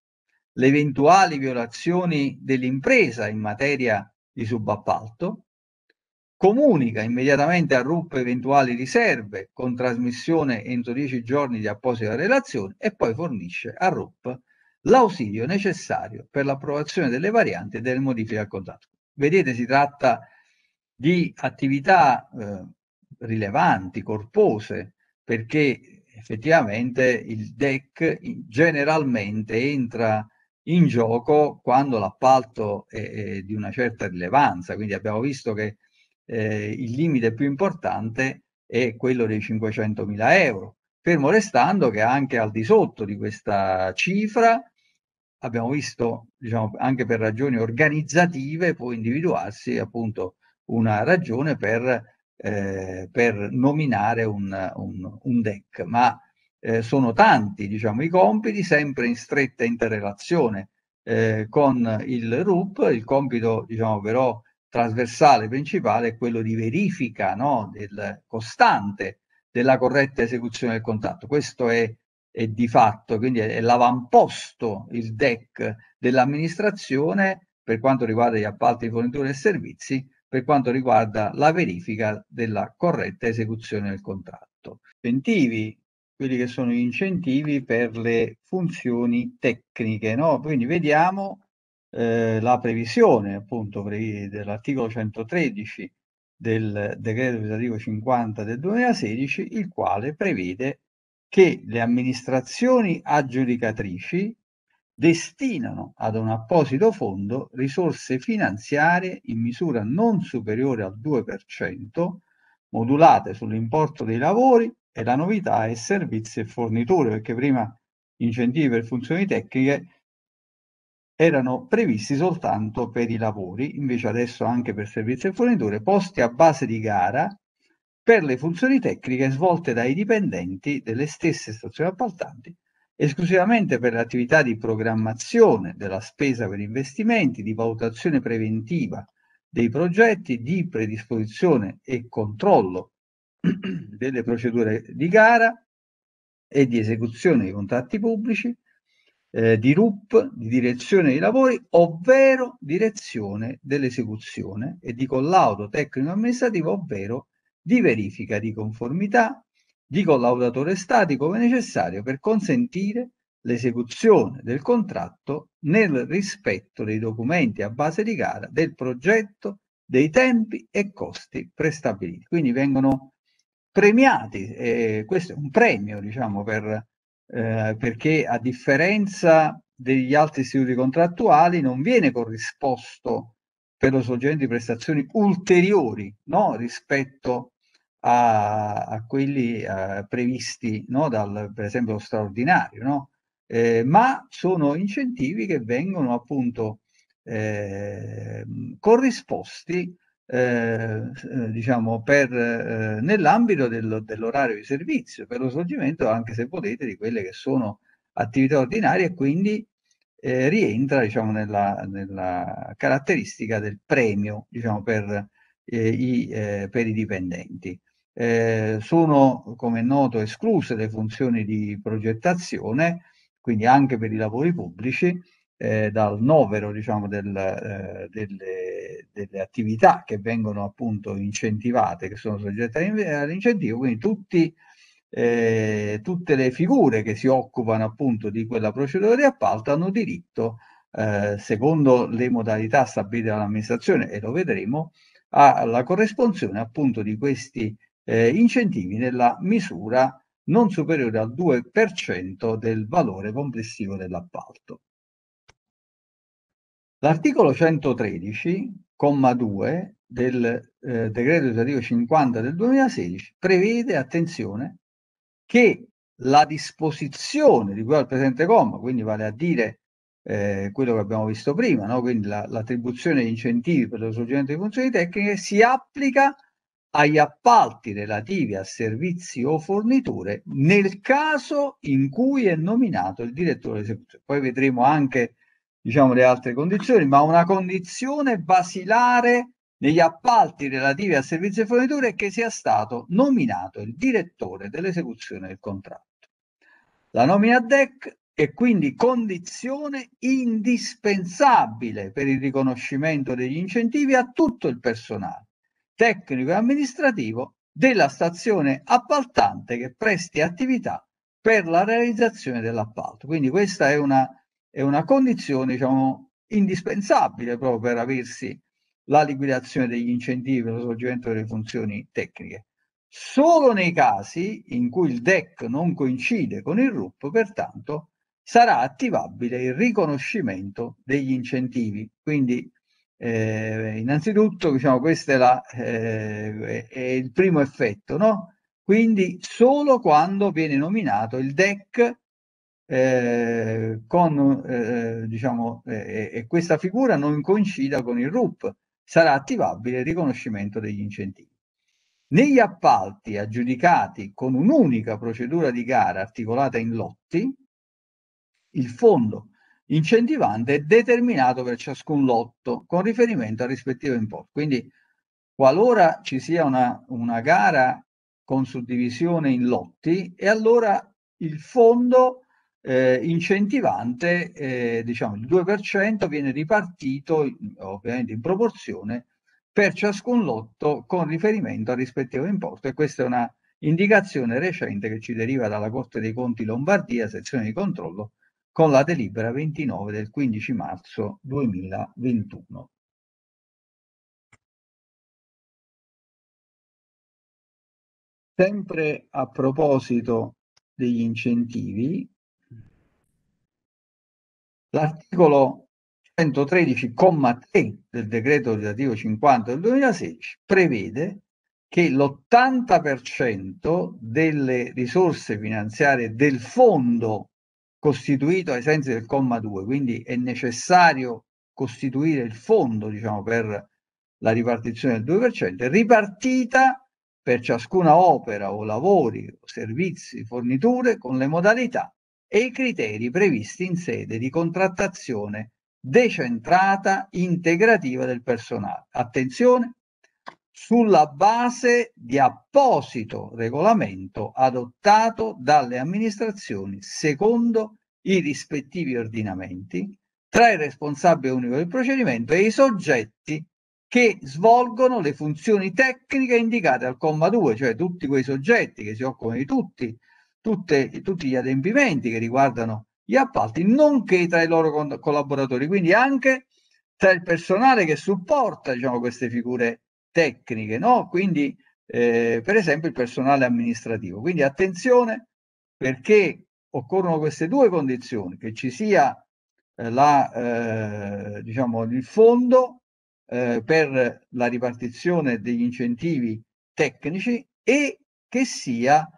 le eventuali violazioni dell'impresa in materia di subappalto, comunica immediatamente a RUP eventuali riserve con trasmissione entro 10 giorni di apposita relazione e poi fornisce a RUP l'ausilio necessario per l'approvazione delle varianti e delle modifiche al contratto. Vedete, si tratta di di attività eh, rilevanti, corpose, perché effettivamente il DEC generalmente entra in gioco quando l'appalto è, è, di una certa rilevanza, quindi abbiamo visto che eh, il limite più importante è quello dei 500 mila euro, fermo restando che anche al di sotto di questa cifra abbiamo visto, diciamo, anche per ragioni organizzative può individuarsi appunto una ragione per, eh, per nominare un, un, un, deck, ma eh, sono tanti diciamo, i compiti, sempre in stretta interrelazione eh, con il RUP. Il compito diciamo, però trasversale principale è quello di verifica no, del costante della corretta esecuzione del contratto. Questo è, è di fatto, quindi è, l'avamposto, il DEC dell'amministrazione per quanto riguarda gli appalti di fornitura e servizi per quanto riguarda la verifica della corretta esecuzione del contratto. Incentivi, quelli che sono gli incentivi per le funzioni tecniche, no? quindi vediamo eh, la previsione appunto pre- dell'articolo 113 del decreto legislativo 50 del 2016, il quale prevede che le amministrazioni aggiudicatrici destinano ad un apposito fondo risorse finanziarie in misura non superiore al 2%, modulate sull'importo dei lavori e la novità è servizi e forniture, perché prima incentivi per funzioni tecniche erano previsti soltanto per i lavori, invece adesso anche per servizi e forniture, posti a base di gara per le funzioni tecniche svolte dai dipendenti delle stesse stazioni appaltanti esclusivamente per l'attività di programmazione della spesa per investimenti, di valutazione preventiva dei progetti, di predisposizione e controllo delle procedure di gara e di esecuzione dei contratti pubblici, eh, di RUP, di direzione dei lavori, ovvero direzione dell'esecuzione e di collaudo tecnico-amministrativo, ovvero di verifica di conformità, di collaudatore statico come necessario per consentire l'esecuzione del contratto nel rispetto dei documenti a base di gara del progetto, dei tempi e costi prestabiliti. Quindi vengono premiati, eh, questo è un premio diciamo per, eh, perché a differenza degli altri istituti contrattuali non viene corrisposto per lo svolgimento di prestazioni ulteriori no? rispetto a, a quelli eh, previsti no, dal, per esempio, lo straordinario, no? eh, ma sono incentivi che vengono appunto ehm, eh, corrisposti diciamo per, eh, nell'ambito del, dell'orario di servizio per lo svolgimento anche se volete di quelle che sono attività ordinarie e quindi eh, rientra diciamo nella, nella, caratteristica del premio diciamo per, eh, i, per i dipendenti eh, sono, come è noto, escluse le funzioni di progettazione, quindi anche per i lavori pubblici, eh, dal novero diciamo, del, eh, delle, delle, attività che vengono appunto incentivate, che sono soggette all'incentivo, quindi tutti, eh, tutte le figure che si occupano appunto di quella procedura di appalto hanno diritto, eh, secondo le modalità stabilite dall'amministrazione, e lo vedremo, alla corresponsione appunto di questi eh, incentivi nella misura non superiore al 2% del valore complessivo dell'appalto. L'articolo 113,2 del eh, decreto legislativo 50 del 2016 prevede, attenzione, che la disposizione di cui al presente comma, quindi vale a dire eh, quello che abbiamo visto prima, no? quindi la, l'attribuzione di incentivi per lo svolgimento di funzioni tecniche, si applica agli appalti relativi a servizi o forniture nel caso in cui è nominato il direttore esecutivo. Poi vedremo anche diciamo, le altre condizioni, ma una condizione basilare negli appalti relativi a servizi e forniture è che sia stato nominato il direttore dell'esecuzione del contratto. La nomina DEC è quindi condizione indispensabile per il riconoscimento degli incentivi a tutto il personale tecnico e amministrativo della stazione appaltante che presti attività per la realizzazione dell'appalto. Quindi questa è una, è una condizione diciamo, indispensabile proprio per aversi la liquidazione degli incentivi per lo svolgimento delle funzioni tecniche. Solo nei casi in cui il DEC non coincide con il RUP, pertanto, sarà attivabile il riconoscimento degli incentivi. Quindi eh, innanzitutto, diciamo, questo è, la, eh, è il primo effetto, no? Quindi solo quando viene nominato il DEC eh, con, eh, diciamo, eh, eh, e questa figura non coincida con il RUP, sarà attivabile il riconoscimento degli incentivi. Negli appalti aggiudicati con un'unica procedura di gara articolata in lotti, il fondo incentivante è determinato per ciascun lotto con riferimento al rispettivo importo. Quindi qualora ci sia una, una gara con suddivisione in lotti e allora il fondo eh, incentivante, eh, diciamo il 2% viene ripartito ovviamente in proporzione per ciascun lotto con riferimento al rispettivo importo e questa è una indicazione recente che ci deriva dalla Corte dei Conti Lombardia, sezione di controllo, con la delibera 29 del 15 marzo 2021. Sempre a proposito degli incentivi, l'articolo 113,3 del decreto legislativo 50 del 2016 prevede che l'80% delle risorse finanziarie del fondo costituito ai sensi del comma 2, quindi è necessario costituire il fondo diciamo, per la ripartizione del 2%, ripartita per ciascuna opera o lavori, servizi, forniture con le modalità e i criteri previsti in sede di contrattazione decentrata integrativa del personale. Attenzione, sulla base di apposito regolamento adottato dalle amministrazioni secondo i rispettivi ordinamenti tra il responsabile unico del procedimento e i soggetti che svolgono le funzioni tecniche indicate al comma 2, cioè tutti quei soggetti che si occupano di tutti, tutte, tutti gli adempimenti che riguardano gli appalti, nonché tra i loro collaboratori, quindi anche tra il personale che supporta diciamo, queste figure tecniche, no? Quindi, eh, per esempio, il personale amministrativo. Quindi attenzione perché occorrono queste due condizioni, che ci sia eh, la, eh, diciamo, il fondo eh, per la ripartizione degli incentivi tecnici e che sia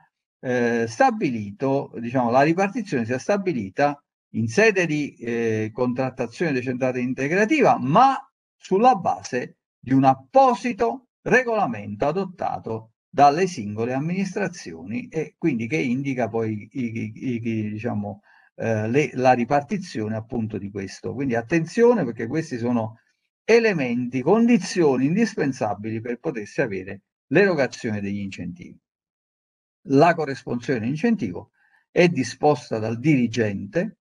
eh, stabilito, diciamo, la ripartizione sia stabilita in sede di eh, contrattazione decentrata integrativa, ma sulla base di un apposito regolamento adottato dalle singole amministrazioni e quindi che indica poi i, i, i, diciamo, eh, le, la ripartizione appunto di questo. Quindi attenzione perché questi sono elementi, condizioni indispensabili per potersi avere l'erogazione degli incentivi. La corresponsione incentivo è disposta dal dirigente,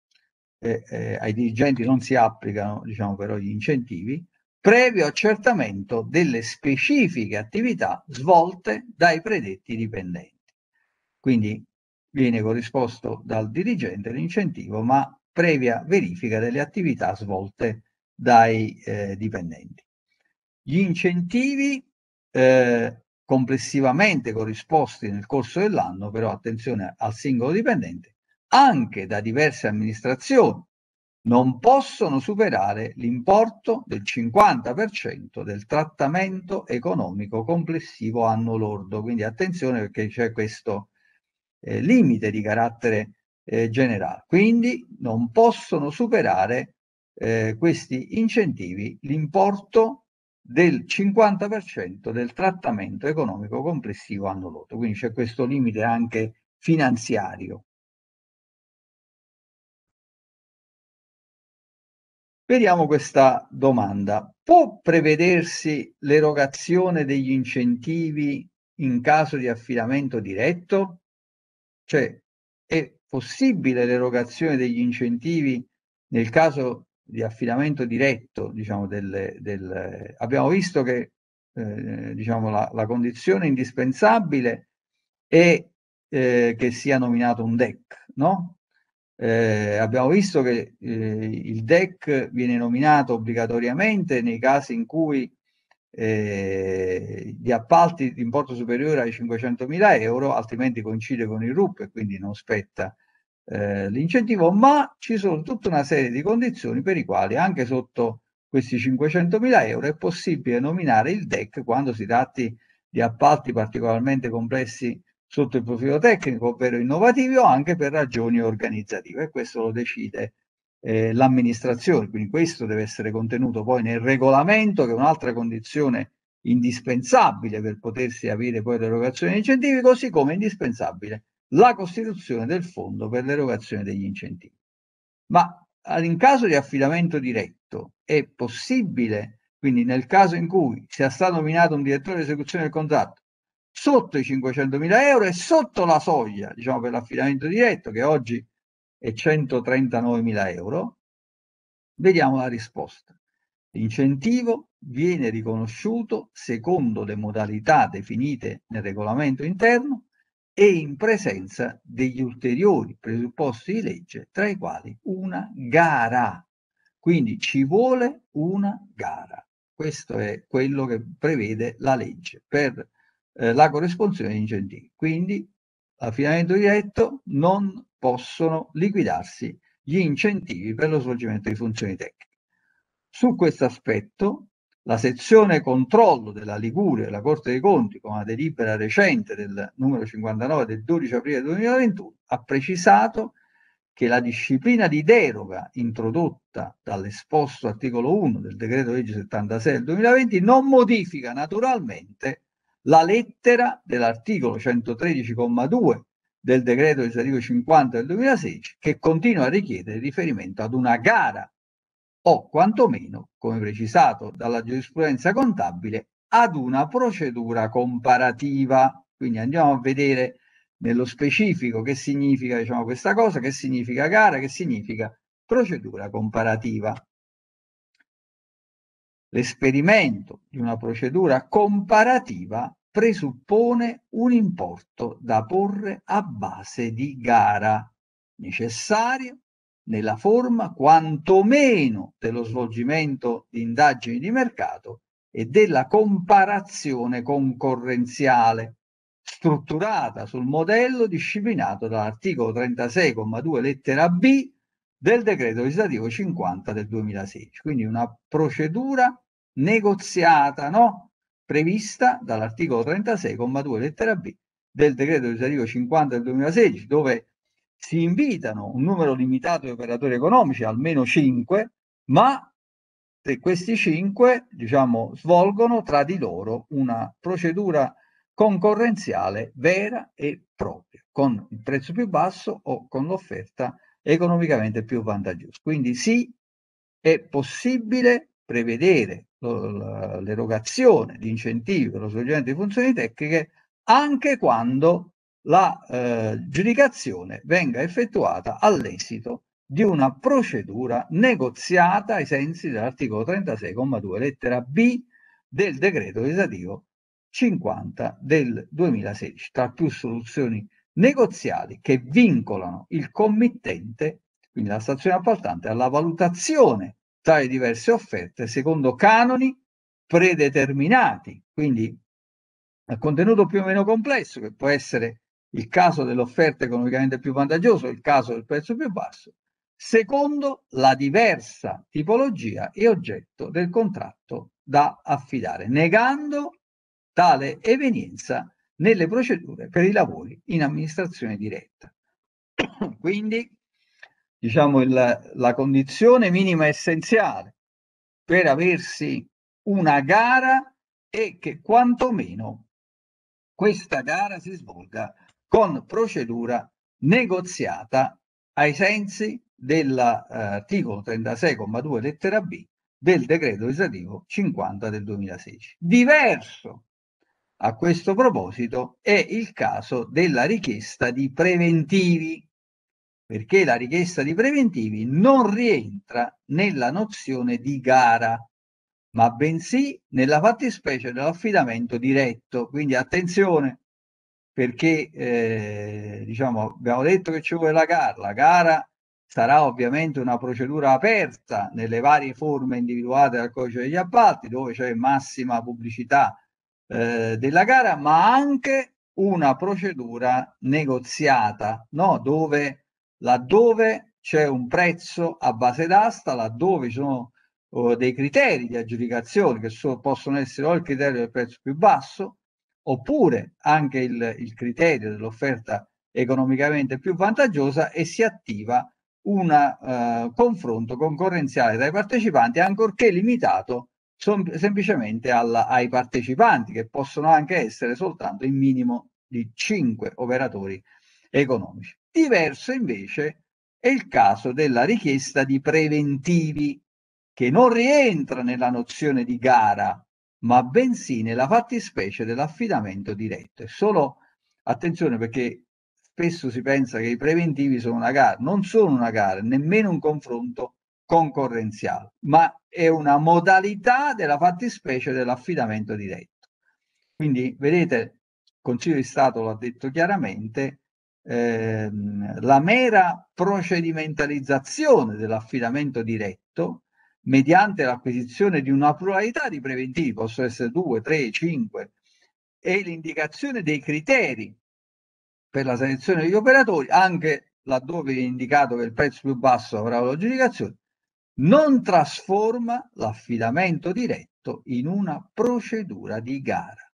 eh, eh, ai dirigenti non si applicano diciamo, però gli incentivi, previo accertamento delle specifiche attività svolte dai predetti dipendenti. Quindi viene corrisposto dal dirigente l'incentivo, ma previa verifica delle attività svolte dai eh, dipendenti. Gli incentivi eh, complessivamente corrisposti nel corso dell'anno, però attenzione al singolo dipendente, anche da diverse amministrazioni non possono superare l'importo del 50% del trattamento economico complessivo anno lordo. Quindi attenzione perché c'è questo eh, limite di carattere eh, generale. Quindi non possono superare eh, questi incentivi l'importo del 50% del trattamento economico complessivo anno lordo. Quindi c'è questo limite anche finanziario. Vediamo questa domanda. Può prevedersi l'erogazione degli incentivi in caso di affidamento diretto? Cioè, è possibile l'erogazione degli incentivi nel caso di affidamento diretto? Diciamo, delle, delle... Abbiamo visto che eh, diciamo, la, la, condizione indispensabile è eh, che sia nominato un DEC, no? Eh, abbiamo visto che eh, il DEC viene nominato obbligatoriamente nei casi in cui eh, gli appalti di importo superiore ai 500.000 euro, altrimenti coincide con il RUP e quindi non spetta eh, l'incentivo, ma ci sono tutta una serie di condizioni per i quali anche sotto questi 500.000 euro è possibile nominare il DEC quando si tratti di appalti particolarmente complessi sotto il profilo tecnico, ovvero innovativi o anche per ragioni organizzative e questo lo decide eh, l'amministrazione, quindi questo deve essere contenuto poi nel regolamento che è un'altra condizione indispensabile per potersi avere poi l'erogazione degli incentivi, così come è indispensabile la costituzione del fondo per l'erogazione degli incentivi. Ma in caso di affidamento diretto è possibile, quindi nel caso in cui sia stato nominato un direttore di esecuzione del contratto sotto i 500.000 euro e sotto la soglia diciamo, per l'affidamento diretto che oggi è 139.000 euro, vediamo la risposta. L'incentivo viene riconosciuto secondo le modalità definite nel regolamento interno e in presenza degli ulteriori presupposti di legge, tra i quali una gara. Quindi ci vuole una gara. Questo è quello che prevede la legge per eh, la corrispondenza di incentivi. Quindi, affidamento diretto, non possono liquidarsi gli incentivi per lo svolgimento di funzioni tecniche. Su questo aspetto, la sezione controllo della Liguria e la Corte dei Conti, con una delibera recente del numero 59 del 12 aprile 2021, ha precisato che la disciplina di deroga introdotta dall'esposto articolo 1 del decreto legge 76 del 2020 non modifica naturalmente la lettera dell'articolo 113,2 del decreto legislativo 50 del 2016 che continua a richiedere riferimento ad una gara o quantomeno, come precisato dalla giurisprudenza contabile, ad una procedura comparativa. Quindi andiamo a vedere nello specifico che significa diciamo, questa cosa, che significa gara, che significa procedura comparativa. L'esperimento di una procedura comparativa presuppone un importo da porre a base di gara, necessario nella forma quantomeno dello svolgimento di indagini di mercato e della comparazione concorrenziale, strutturata sul modello disciplinato dall'articolo 36,2 lettera B del decreto legislativo 50 del 2016. Quindi una procedura negoziata, no? prevista dall'articolo 36,2 lettera B del decreto legislativo 50 del 2016, dove si invitano un numero limitato di operatori economici, almeno 5, ma se questi 5 diciamo, svolgono tra di loro una procedura concorrenziale vera e propria, con il prezzo più basso o con l'offerta economicamente più vantaggiosa. Quindi sì, è possibile prevedere l'erogazione di incentivi per lo svolgimento di funzioni tecniche anche quando la eh, giudicazione venga effettuata all'esito di una procedura negoziata ai sensi dell'articolo 36,2 lettera B del decreto legislativo 50 del 2016, tra più soluzioni negoziali che vincolano il committente, quindi la stazione appaltante, alla valutazione tra le diverse offerte secondo canoni predeterminati, quindi il contenuto più o meno complesso, che può essere il caso dell'offerta economicamente più vantaggiosa, il caso del prezzo più basso, secondo la diversa tipologia e oggetto del contratto da affidare, negando tale evenienza nelle procedure per i lavori in amministrazione diretta. Quindi diciamo, il, la condizione minima essenziale per aversi una gara e che quantomeno questa gara si svolga con procedura negoziata ai sensi dell'articolo eh, 36,2 lettera B del decreto legislativo 50 del 2016. Diverso a questo proposito è il caso della richiesta di preventivi perché la richiesta di preventivi non rientra nella nozione di gara, ma bensì nella fattispecie dell'affidamento diretto. Quindi attenzione, perché eh, diciamo, abbiamo detto che ci vuole la gara, la gara sarà ovviamente una procedura aperta nelle varie forme individuate dal codice degli appalti, dove c'è massima pubblicità eh, della gara, ma anche una procedura negoziata, no? dove laddove c'è un prezzo a base d'asta, laddove ci sono uh, dei criteri di aggiudicazione che so, possono essere o il criterio del prezzo più basso oppure anche il, il criterio dell'offerta economicamente più vantaggiosa e si attiva un uh, eh, confronto concorrenziale tra i partecipanti ancorché limitato som- semplicemente alla, ai partecipanti che possono anche essere soltanto il minimo di 5 operatori economici. Diverso invece è il caso della richiesta di preventivi, che non rientra nella nozione di gara, ma bensì nella fattispecie dell'affidamento diretto. E solo attenzione perché spesso si pensa che i preventivi sono una gara, non sono una gara, nemmeno un confronto concorrenziale, ma è una modalità della fattispecie dell'affidamento diretto. Quindi vedete, il Consiglio di Stato l'ha detto chiaramente, ehm, la mera procedimentalizzazione dell'affidamento diretto mediante l'acquisizione di una pluralità di preventivi, possono essere 2, 3, 5, e l'indicazione dei criteri per la selezione degli operatori, anche laddove è indicato che il prezzo più basso avrà l'aggiudicazione, non trasforma l'affidamento diretto in una procedura di gara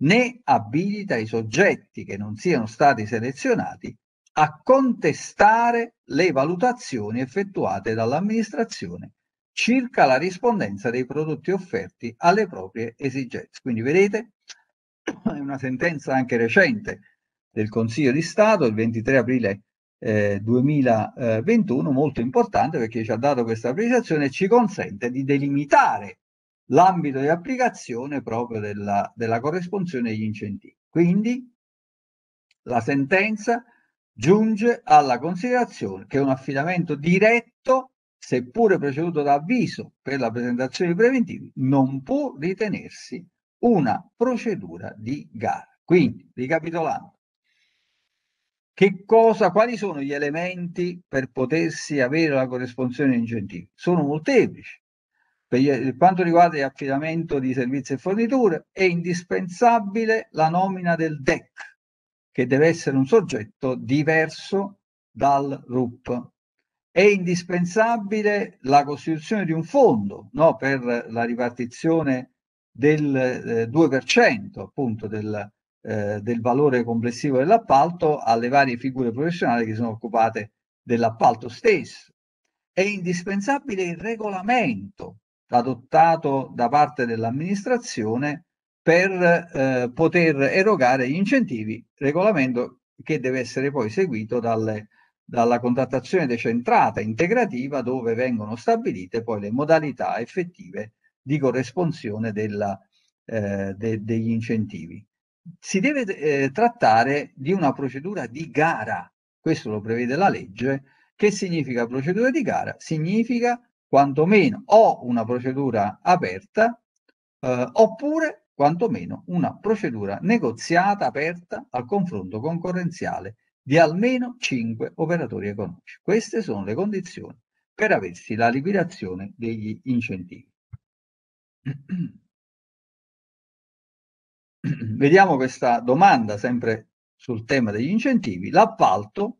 né abilita i soggetti che non siano stati selezionati a contestare le valutazioni effettuate dall'amministrazione circa la rispondenza dei prodotti offerti alle proprie esigenze. Quindi vedete, è una sentenza anche recente del Consiglio di Stato, il 23 aprile eh, 2021, molto importante perché ci ha dato questa precisazione e ci consente di delimitare l'ambito di applicazione proprio della, della corrispondenza degli incentivi. Quindi la sentenza giunge alla considerazione che un affidamento diretto, seppure preceduto da avviso per la presentazione di preventivi, non può ritenersi una procedura di gara. Quindi, ricapitolando, che cosa, quali sono gli elementi per potersi avere la corrispondenza di incentivi? Sono molteplici. Per quanto riguarda l'affidamento di servizi e forniture, è indispensabile la nomina del DEC, che deve essere un soggetto diverso dal RUP. È indispensabile la costituzione di un fondo no, per la ripartizione del eh, 2% appunto del, eh, del, valore complessivo dell'appalto alle varie figure professionali che sono occupate dell'appalto stesso. È indispensabile il regolamento adottato da parte dell'amministrazione per eh, poter erogare gli incentivi, regolamento che deve essere poi seguito dalle, dalla contrattazione decentrata integrativa dove vengono stabilite poi le modalità effettive di corresponsione della, eh, de, degli incentivi. Si deve eh, trattare di una procedura di gara, questo lo prevede la legge. Che significa procedura di gara? Significa quantomeno o una procedura aperta eh, oppure quantomeno una procedura negoziata aperta al confronto concorrenziale di almeno 5 operatori economici. Queste sono le condizioni per aversi la liquidazione degli incentivi. Vediamo questa domanda sempre sul tema degli incentivi. L'appalto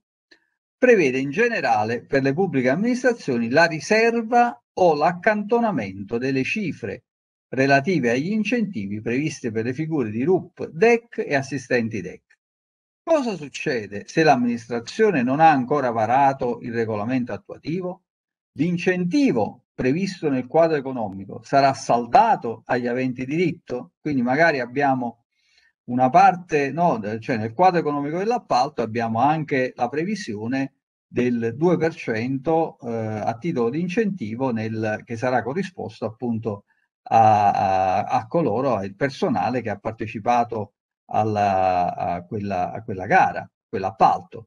prevede in generale per le pubbliche amministrazioni la riserva o l'accantonamento delle cifre relative agli incentivi previsti per le figure di RUP, DEC e assistenti DEC. Cosa succede se l'amministrazione non ha ancora varato il regolamento attuativo? L'incentivo previsto nel quadro economico sarà saldato agli aventi diritto? Quindi magari abbiamo una parte, no, cioè nel quadro economico dell'appalto abbiamo anche la previsione del 2% eh, a titolo di incentivo nel, che sarà corrisposto appunto a, a, a coloro, al personale che ha partecipato alla, a, quella, a quella gara, quell'appalto.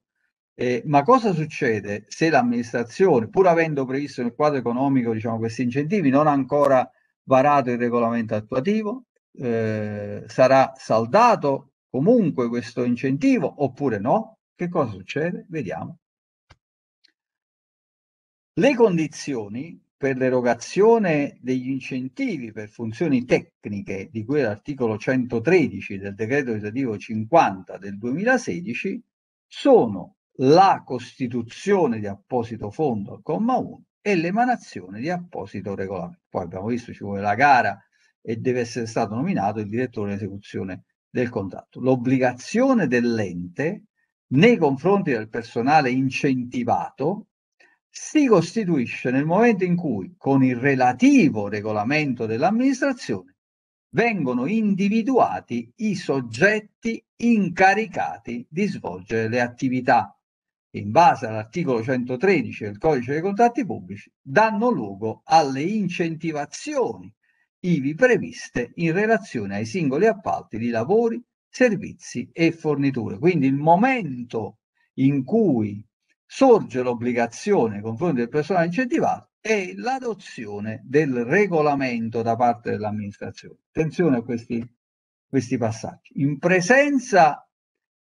Eh, ma cosa succede se l'amministrazione, pur avendo previsto nel quadro economico diciamo, questi incentivi, non ha ancora varato il regolamento attuativo, eh, sarà saldato comunque questo incentivo oppure no? Che cosa succede? Vediamo. Le condizioni per l'erogazione degli incentivi per funzioni tecniche di cui l'articolo 113 del decreto legislativo 50 del 2016 sono la costituzione di apposito fondo al comma 1 e l'emanazione di apposito regolamento. Poi abbiamo visto ci vuole la gara e deve essere stato nominato il direttore in esecuzione del contratto. L'obbligazione dell'ente nei confronti del personale incentivato si costituisce nel momento in cui, con il relativo regolamento dell'amministrazione, vengono individuati i soggetti incaricati di svolgere le attività in base all'articolo 113 del codice dei contratti pubblici, danno luogo alle incentivazioni ivi previste in relazione ai singoli appalti di lavori, servizi e forniture. Quindi il momento in cui sorge l'obbligazione nei confronti del personale incentivato è l'adozione del regolamento da parte dell'amministrazione. Attenzione a questi, questi passaggi. In presenza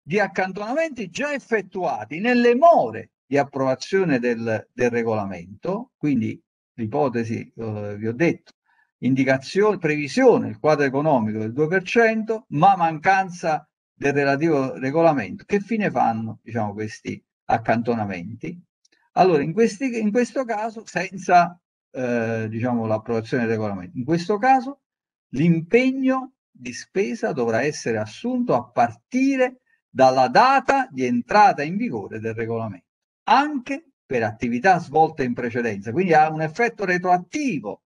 di accantonamenti già effettuati nelle more di approvazione del, del regolamento, quindi l'ipotesi eh, vi ho detto indicazione, previsione, il quadro economico del 2%, ma mancanza del relativo regolamento. Che fine fanno diciamo, questi accantonamenti? Allora, in, questi, in questo caso, senza eh, diciamo, l'approvazione del regolamento, in questo caso l'impegno di spesa dovrà essere assunto a partire dalla data di entrata in vigore del regolamento, anche per attività svolte in precedenza, quindi ha un effetto retroattivo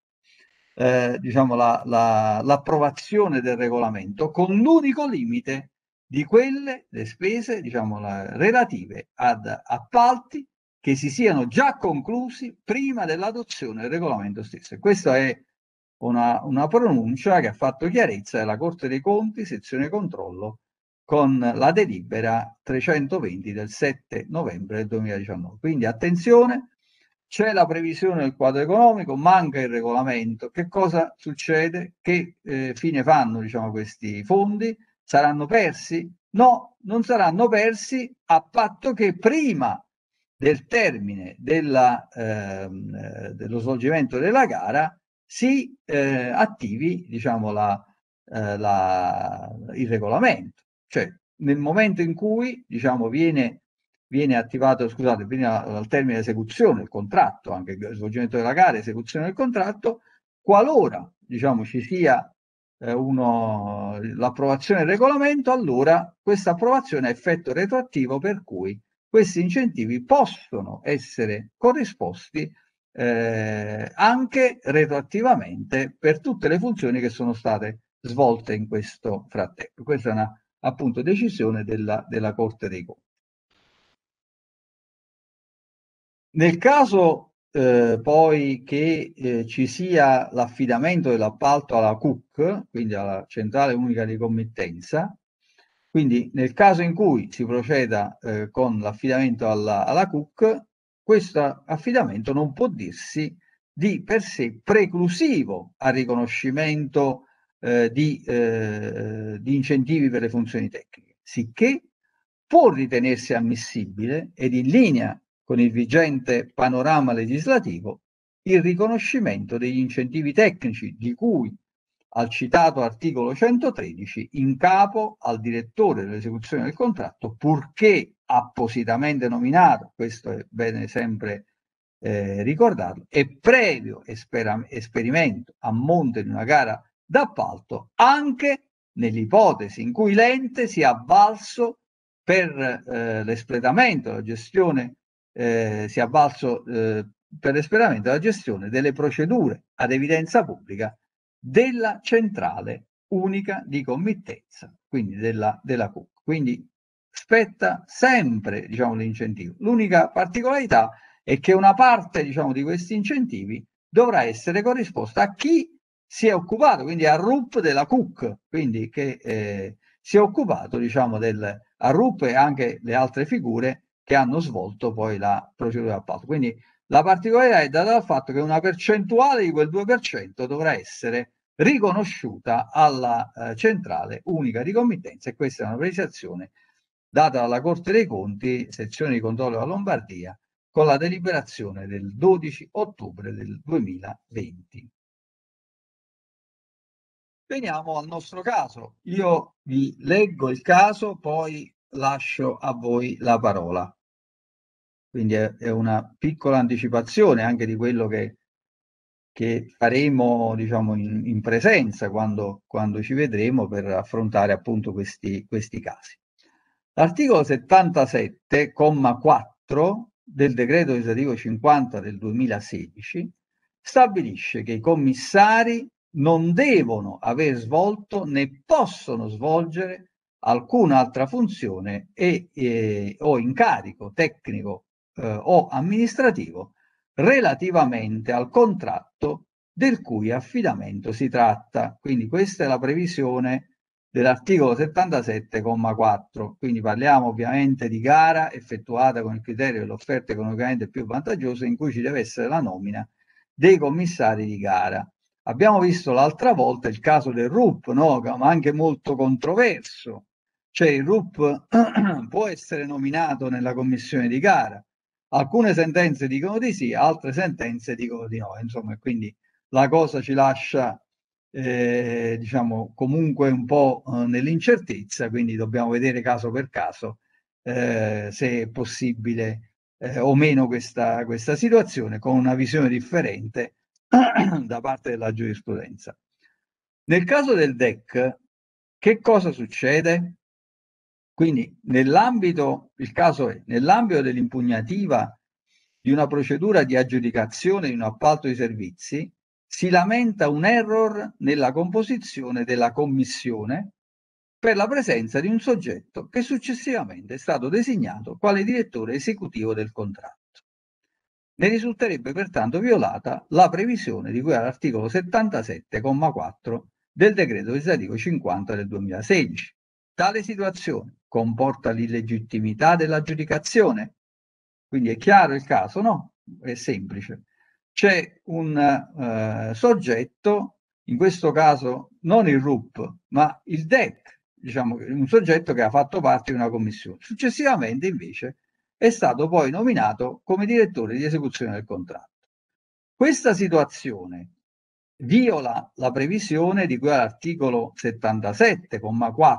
eh, diciamo, la, la, l'approvazione del regolamento con l'unico limite di quelle, le spese diciamo, la, relative ad appalti che si siano già conclusi prima dell'adozione del regolamento stesso. E questa è una, una pronuncia che ha fatto chiarezza della Corte dei Conti, sezione controllo, con la delibera 320 del 7 novembre 2019. Quindi attenzione, c'è la previsione del quadro economico, manca il regolamento. Che cosa succede? Che eh, fine fanno diciamo, questi fondi? Saranno persi? No, non saranno persi a patto che prima del termine della, ehm, eh, dello svolgimento della gara si eh, attivi diciamo, la, eh, la, il regolamento. Cioè, nel momento in cui diciamo, viene viene attivato, scusate, viene al termine di esecuzione del contratto, anche il svolgimento della gara, esecuzione del contratto, qualora diciamo, ci sia eh, uno, l'approvazione del regolamento, allora questa approvazione ha effetto retroattivo per cui questi incentivi possono essere corrisposti eh, anche retroattivamente per tutte le funzioni che sono state svolte in questo frattempo. Questa è una appunto decisione della, della Corte dei Conti. Nel caso eh, poi che eh, ci sia l'affidamento dell'appalto alla CUC, quindi alla Centrale Unica di Committenza, quindi nel caso in cui si proceda eh, con l'affidamento alla, alla CUC, questo affidamento non può dirsi di per sé preclusivo al riconoscimento eh, di, eh, di, incentivi per le funzioni tecniche, sicché può ritenersi ammissibile ed in linea con il vigente panorama legislativo, il riconoscimento degli incentivi tecnici di cui al citato articolo 113 in capo al direttore dell'esecuzione del contratto, purché appositamente nominato, questo è bene sempre eh, ricordarlo, e previo espera- esperimento a monte di una gara d'appalto, anche nell'ipotesi in cui l'ente sia avvalso per eh, l'espletamento, la gestione eh, si è avvalso eh, per l'esperimento la gestione delle procedure ad evidenza pubblica della centrale unica di committenza, quindi della, della CUC. Quindi spetta sempre diciamo, l'incentivo. L'unica particolarità è che una parte diciamo, di questi incentivi dovrà essere corrisposta a chi si è occupato, quindi a RUP della CUC, quindi che eh, si è occupato diciamo, del, a RUP e anche le altre figure che hanno svolto poi la procedura d'appalto. Quindi la particolarità è data dal fatto che una percentuale di quel 2% dovrà essere riconosciuta alla eh, centrale unica di committenza e questa è una precisazione data dalla Corte dei Conti, sezione di controllo della Lombardia, con la deliberazione del 12 ottobre del 2020. Veniamo al nostro caso. Io vi leggo il caso, poi lascio a voi la parola quindi è, è una piccola anticipazione anche di quello che, che faremo diciamo, in, in presenza quando, quando, ci vedremo per affrontare appunto questi, questi casi. L'articolo 77,4 del decreto legislativo 50 del 2016 stabilisce che i commissari non devono aver svolto né possono svolgere alcun'altra funzione e, e, o incarico tecnico eh, o amministrativo relativamente al contratto del cui affidamento si tratta. Quindi questa è la previsione dell'articolo 77,4. Quindi parliamo ovviamente di gara effettuata con il criterio dell'offerta economicamente più vantaggiosa in cui ci deve essere la nomina dei commissari di gara. Abbiamo visto l'altra volta il caso del RUP, no? ma anche molto controverso. Cioè il RUP può essere nominato nella commissione di gara, alcune sentenze dicono di sì, altre sentenze dicono di no, insomma, quindi la cosa ci lascia eh, diciamo comunque un po' eh, nell'incertezza, quindi dobbiamo vedere caso per caso eh, se è possibile eh, o meno questa, questa situazione con una visione differente da parte della giurisprudenza. Nel caso del DEC, che cosa succede? Quindi nell'ambito, il caso è, nell'ambito dell'impugnativa di una procedura di aggiudicazione di un appalto di servizi, si lamenta un error nella composizione della commissione per la presenza di un soggetto che successivamente è stato designato quale direttore esecutivo del contratto. Ne risulterebbe pertanto violata la previsione di cui all'articolo 77,4 del decreto legislativo 50 del 2016 Tale situazione comporta l'illegittimità dell'aggiudicazione? Quindi è chiaro il caso? No, è semplice. C'è un eh, soggetto, in questo caso non il RUP, ma il DEC, diciamo, un soggetto che ha fatto parte di una commissione. Successivamente invece è stato poi nominato come direttore di esecuzione del contratto. Questa situazione viola la previsione di cui all'articolo 77,4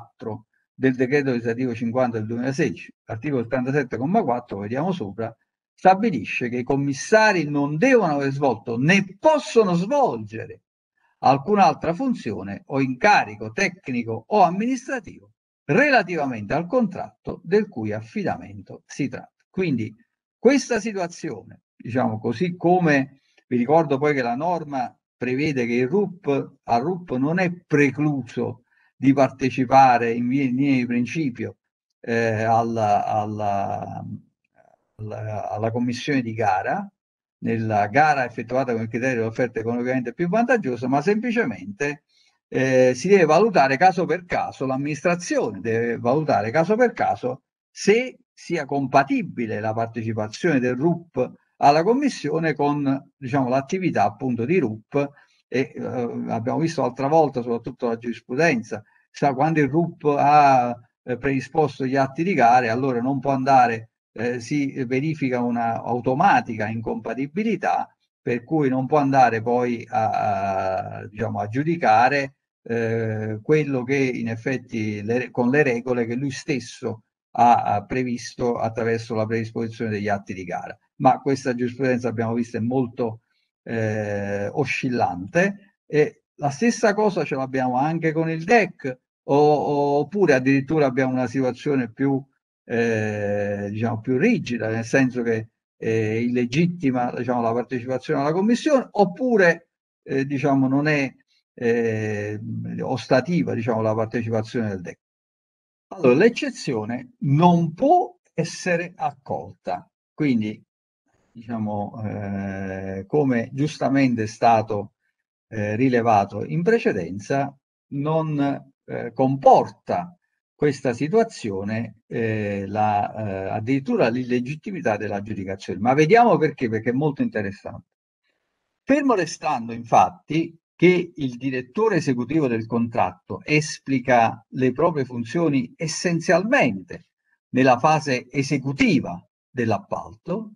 del decreto legislativo 50 del 2016, l'articolo 77,4, vediamo sopra, stabilisce che i commissari non devono aver svolto né possono svolgere alcun'altra funzione o incarico tecnico o amministrativo relativamente al contratto del cui affidamento si tratta. Quindi questa situazione, diciamo così come vi ricordo poi che la norma prevede che il RUP, al RUP non è precluso di partecipare in linea di principio eh, alla, alla, alla, alla, commissione di gara, nella gara effettuata con il criterio dell'offerta economicamente più vantaggiosa, ma semplicemente eh, si deve valutare caso per caso, l'amministrazione deve valutare caso per caso se sia compatibile la partecipazione del RUP alla commissione con diciamo, l'attività appunto di RUP e eh, abbiamo visto l'altra volta, soprattutto la giurisprudenza, sa, quando il RUP ha eh, predisposto gli atti di gara, allora non può andare, eh, si verifica una automatica incompatibilità, per cui non può andare poi a, a, diciamo, a giudicare eh, quello che in effetti le, con le regole che lui stesso ha previsto attraverso la predisposizione degli atti di gara. Ma questa giurisprudenza abbiamo visto è molto eh, oscillante e la stessa cosa ce l'abbiamo anche con il DEC o, oppure addirittura abbiamo una situazione più, eh, diciamo, più rigida, nel senso che è eh, illegittima diciamo, la partecipazione alla Commissione oppure eh, diciamo, non è eh, ostativa diciamo, la partecipazione del DEC. Allora, l'eccezione non può essere accolta. Quindi diciamo, eh, come giustamente è stato eh, rilevato in precedenza, non eh, comporta questa situazione eh, la, eh, addirittura l'illegittimità dell'aggiudicazione. Ma vediamo perché, perché è molto interessante. Fermo restando, infatti, che il direttore esecutivo del contratto esplica le proprie funzioni essenzialmente nella fase esecutiva dell'appalto,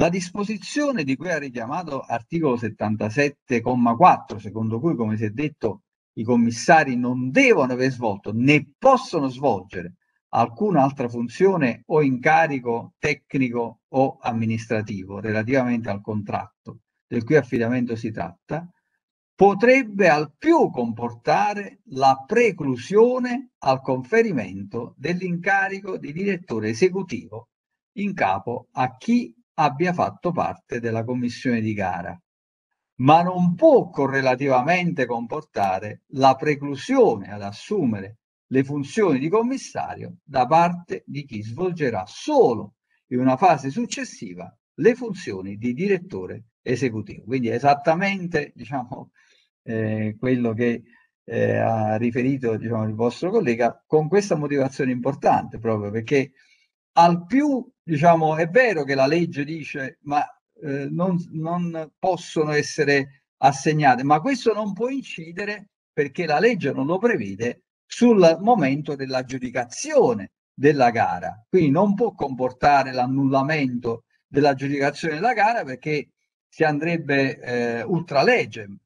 la disposizione di cui ha richiamato articolo 77,4, secondo cui, come si è detto, i commissari non devono aver svolto né possono svolgere alcuna altra funzione o incarico tecnico o amministrativo relativamente al contratto del cui affidamento si tratta, potrebbe al più comportare la preclusione al conferimento dell'incarico di direttore esecutivo in capo a chi abbia fatto parte della commissione di gara, ma non può correlativamente comportare la preclusione ad assumere le funzioni di commissario da parte di chi svolgerà solo in una fase successiva le funzioni di direttore esecutivo. Quindi è esattamente diciamo, eh, quello che eh, ha riferito diciamo, il vostro collega con questa motivazione importante, proprio perché al più, diciamo, è vero che la legge dice, ma eh, non, non possono essere assegnate, ma questo non può incidere perché la legge non lo prevede sul momento dell'aggiudicazione della gara. Quindi non può comportare l'annullamento dell'aggiudicazione della gara perché si andrebbe eh, ultra legem,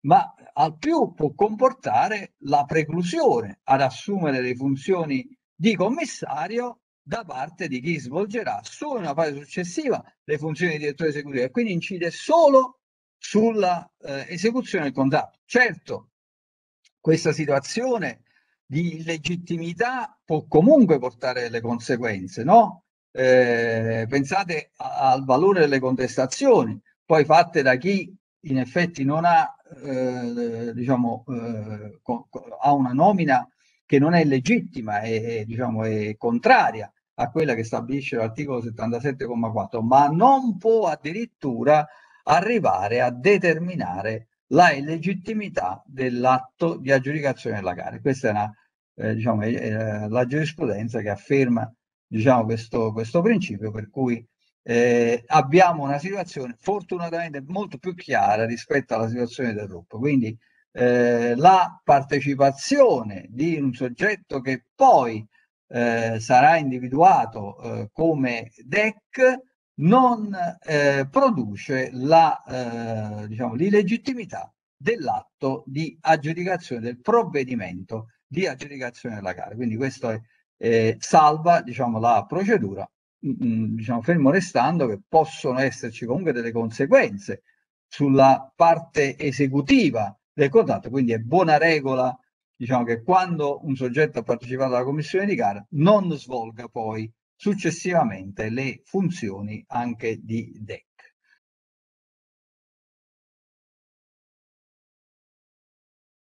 ma al più può comportare la preclusione ad assumere le funzioni di commissario da parte di chi svolgerà solo una fase successiva le funzioni di direttore esecutivo e quindi incide solo sulla eh, esecuzione del contratto. Certo, questa situazione di illegittimità può comunque portare delle conseguenze, no? Eh, pensate al valore delle contestazioni, poi fatte da chi in effetti non ha, eh, diciamo, eh, ha una nomina che non è legittima e, diciamo, è contraria a quella che stabilisce l'articolo 77,4, ma non può addirittura arrivare a determinare la illegittimità dell'atto di aggiudicazione della gara. Questa è una, eh, diciamo, eh, la giurisprudenza che afferma diciamo, questo, questo principio, per cui eh, abbiamo una situazione fortunatamente molto più chiara rispetto alla situazione del RUP. Quindi eh, la partecipazione di un soggetto che poi eh, sarà individuato eh, come DEC non eh, produce la, eh, diciamo, l'illegittimità dell'atto di aggiudicazione, del provvedimento di aggiudicazione della gara. Quindi questo è, salva diciamo, la procedura, mh, mm, mm, diciamo, fermo restando che possono esserci comunque delle conseguenze sulla parte esecutiva del contratto, quindi è buona regola diciamo che quando un soggetto ha partecipato alla commissione di gara non svolga poi successivamente le funzioni anche di DEC.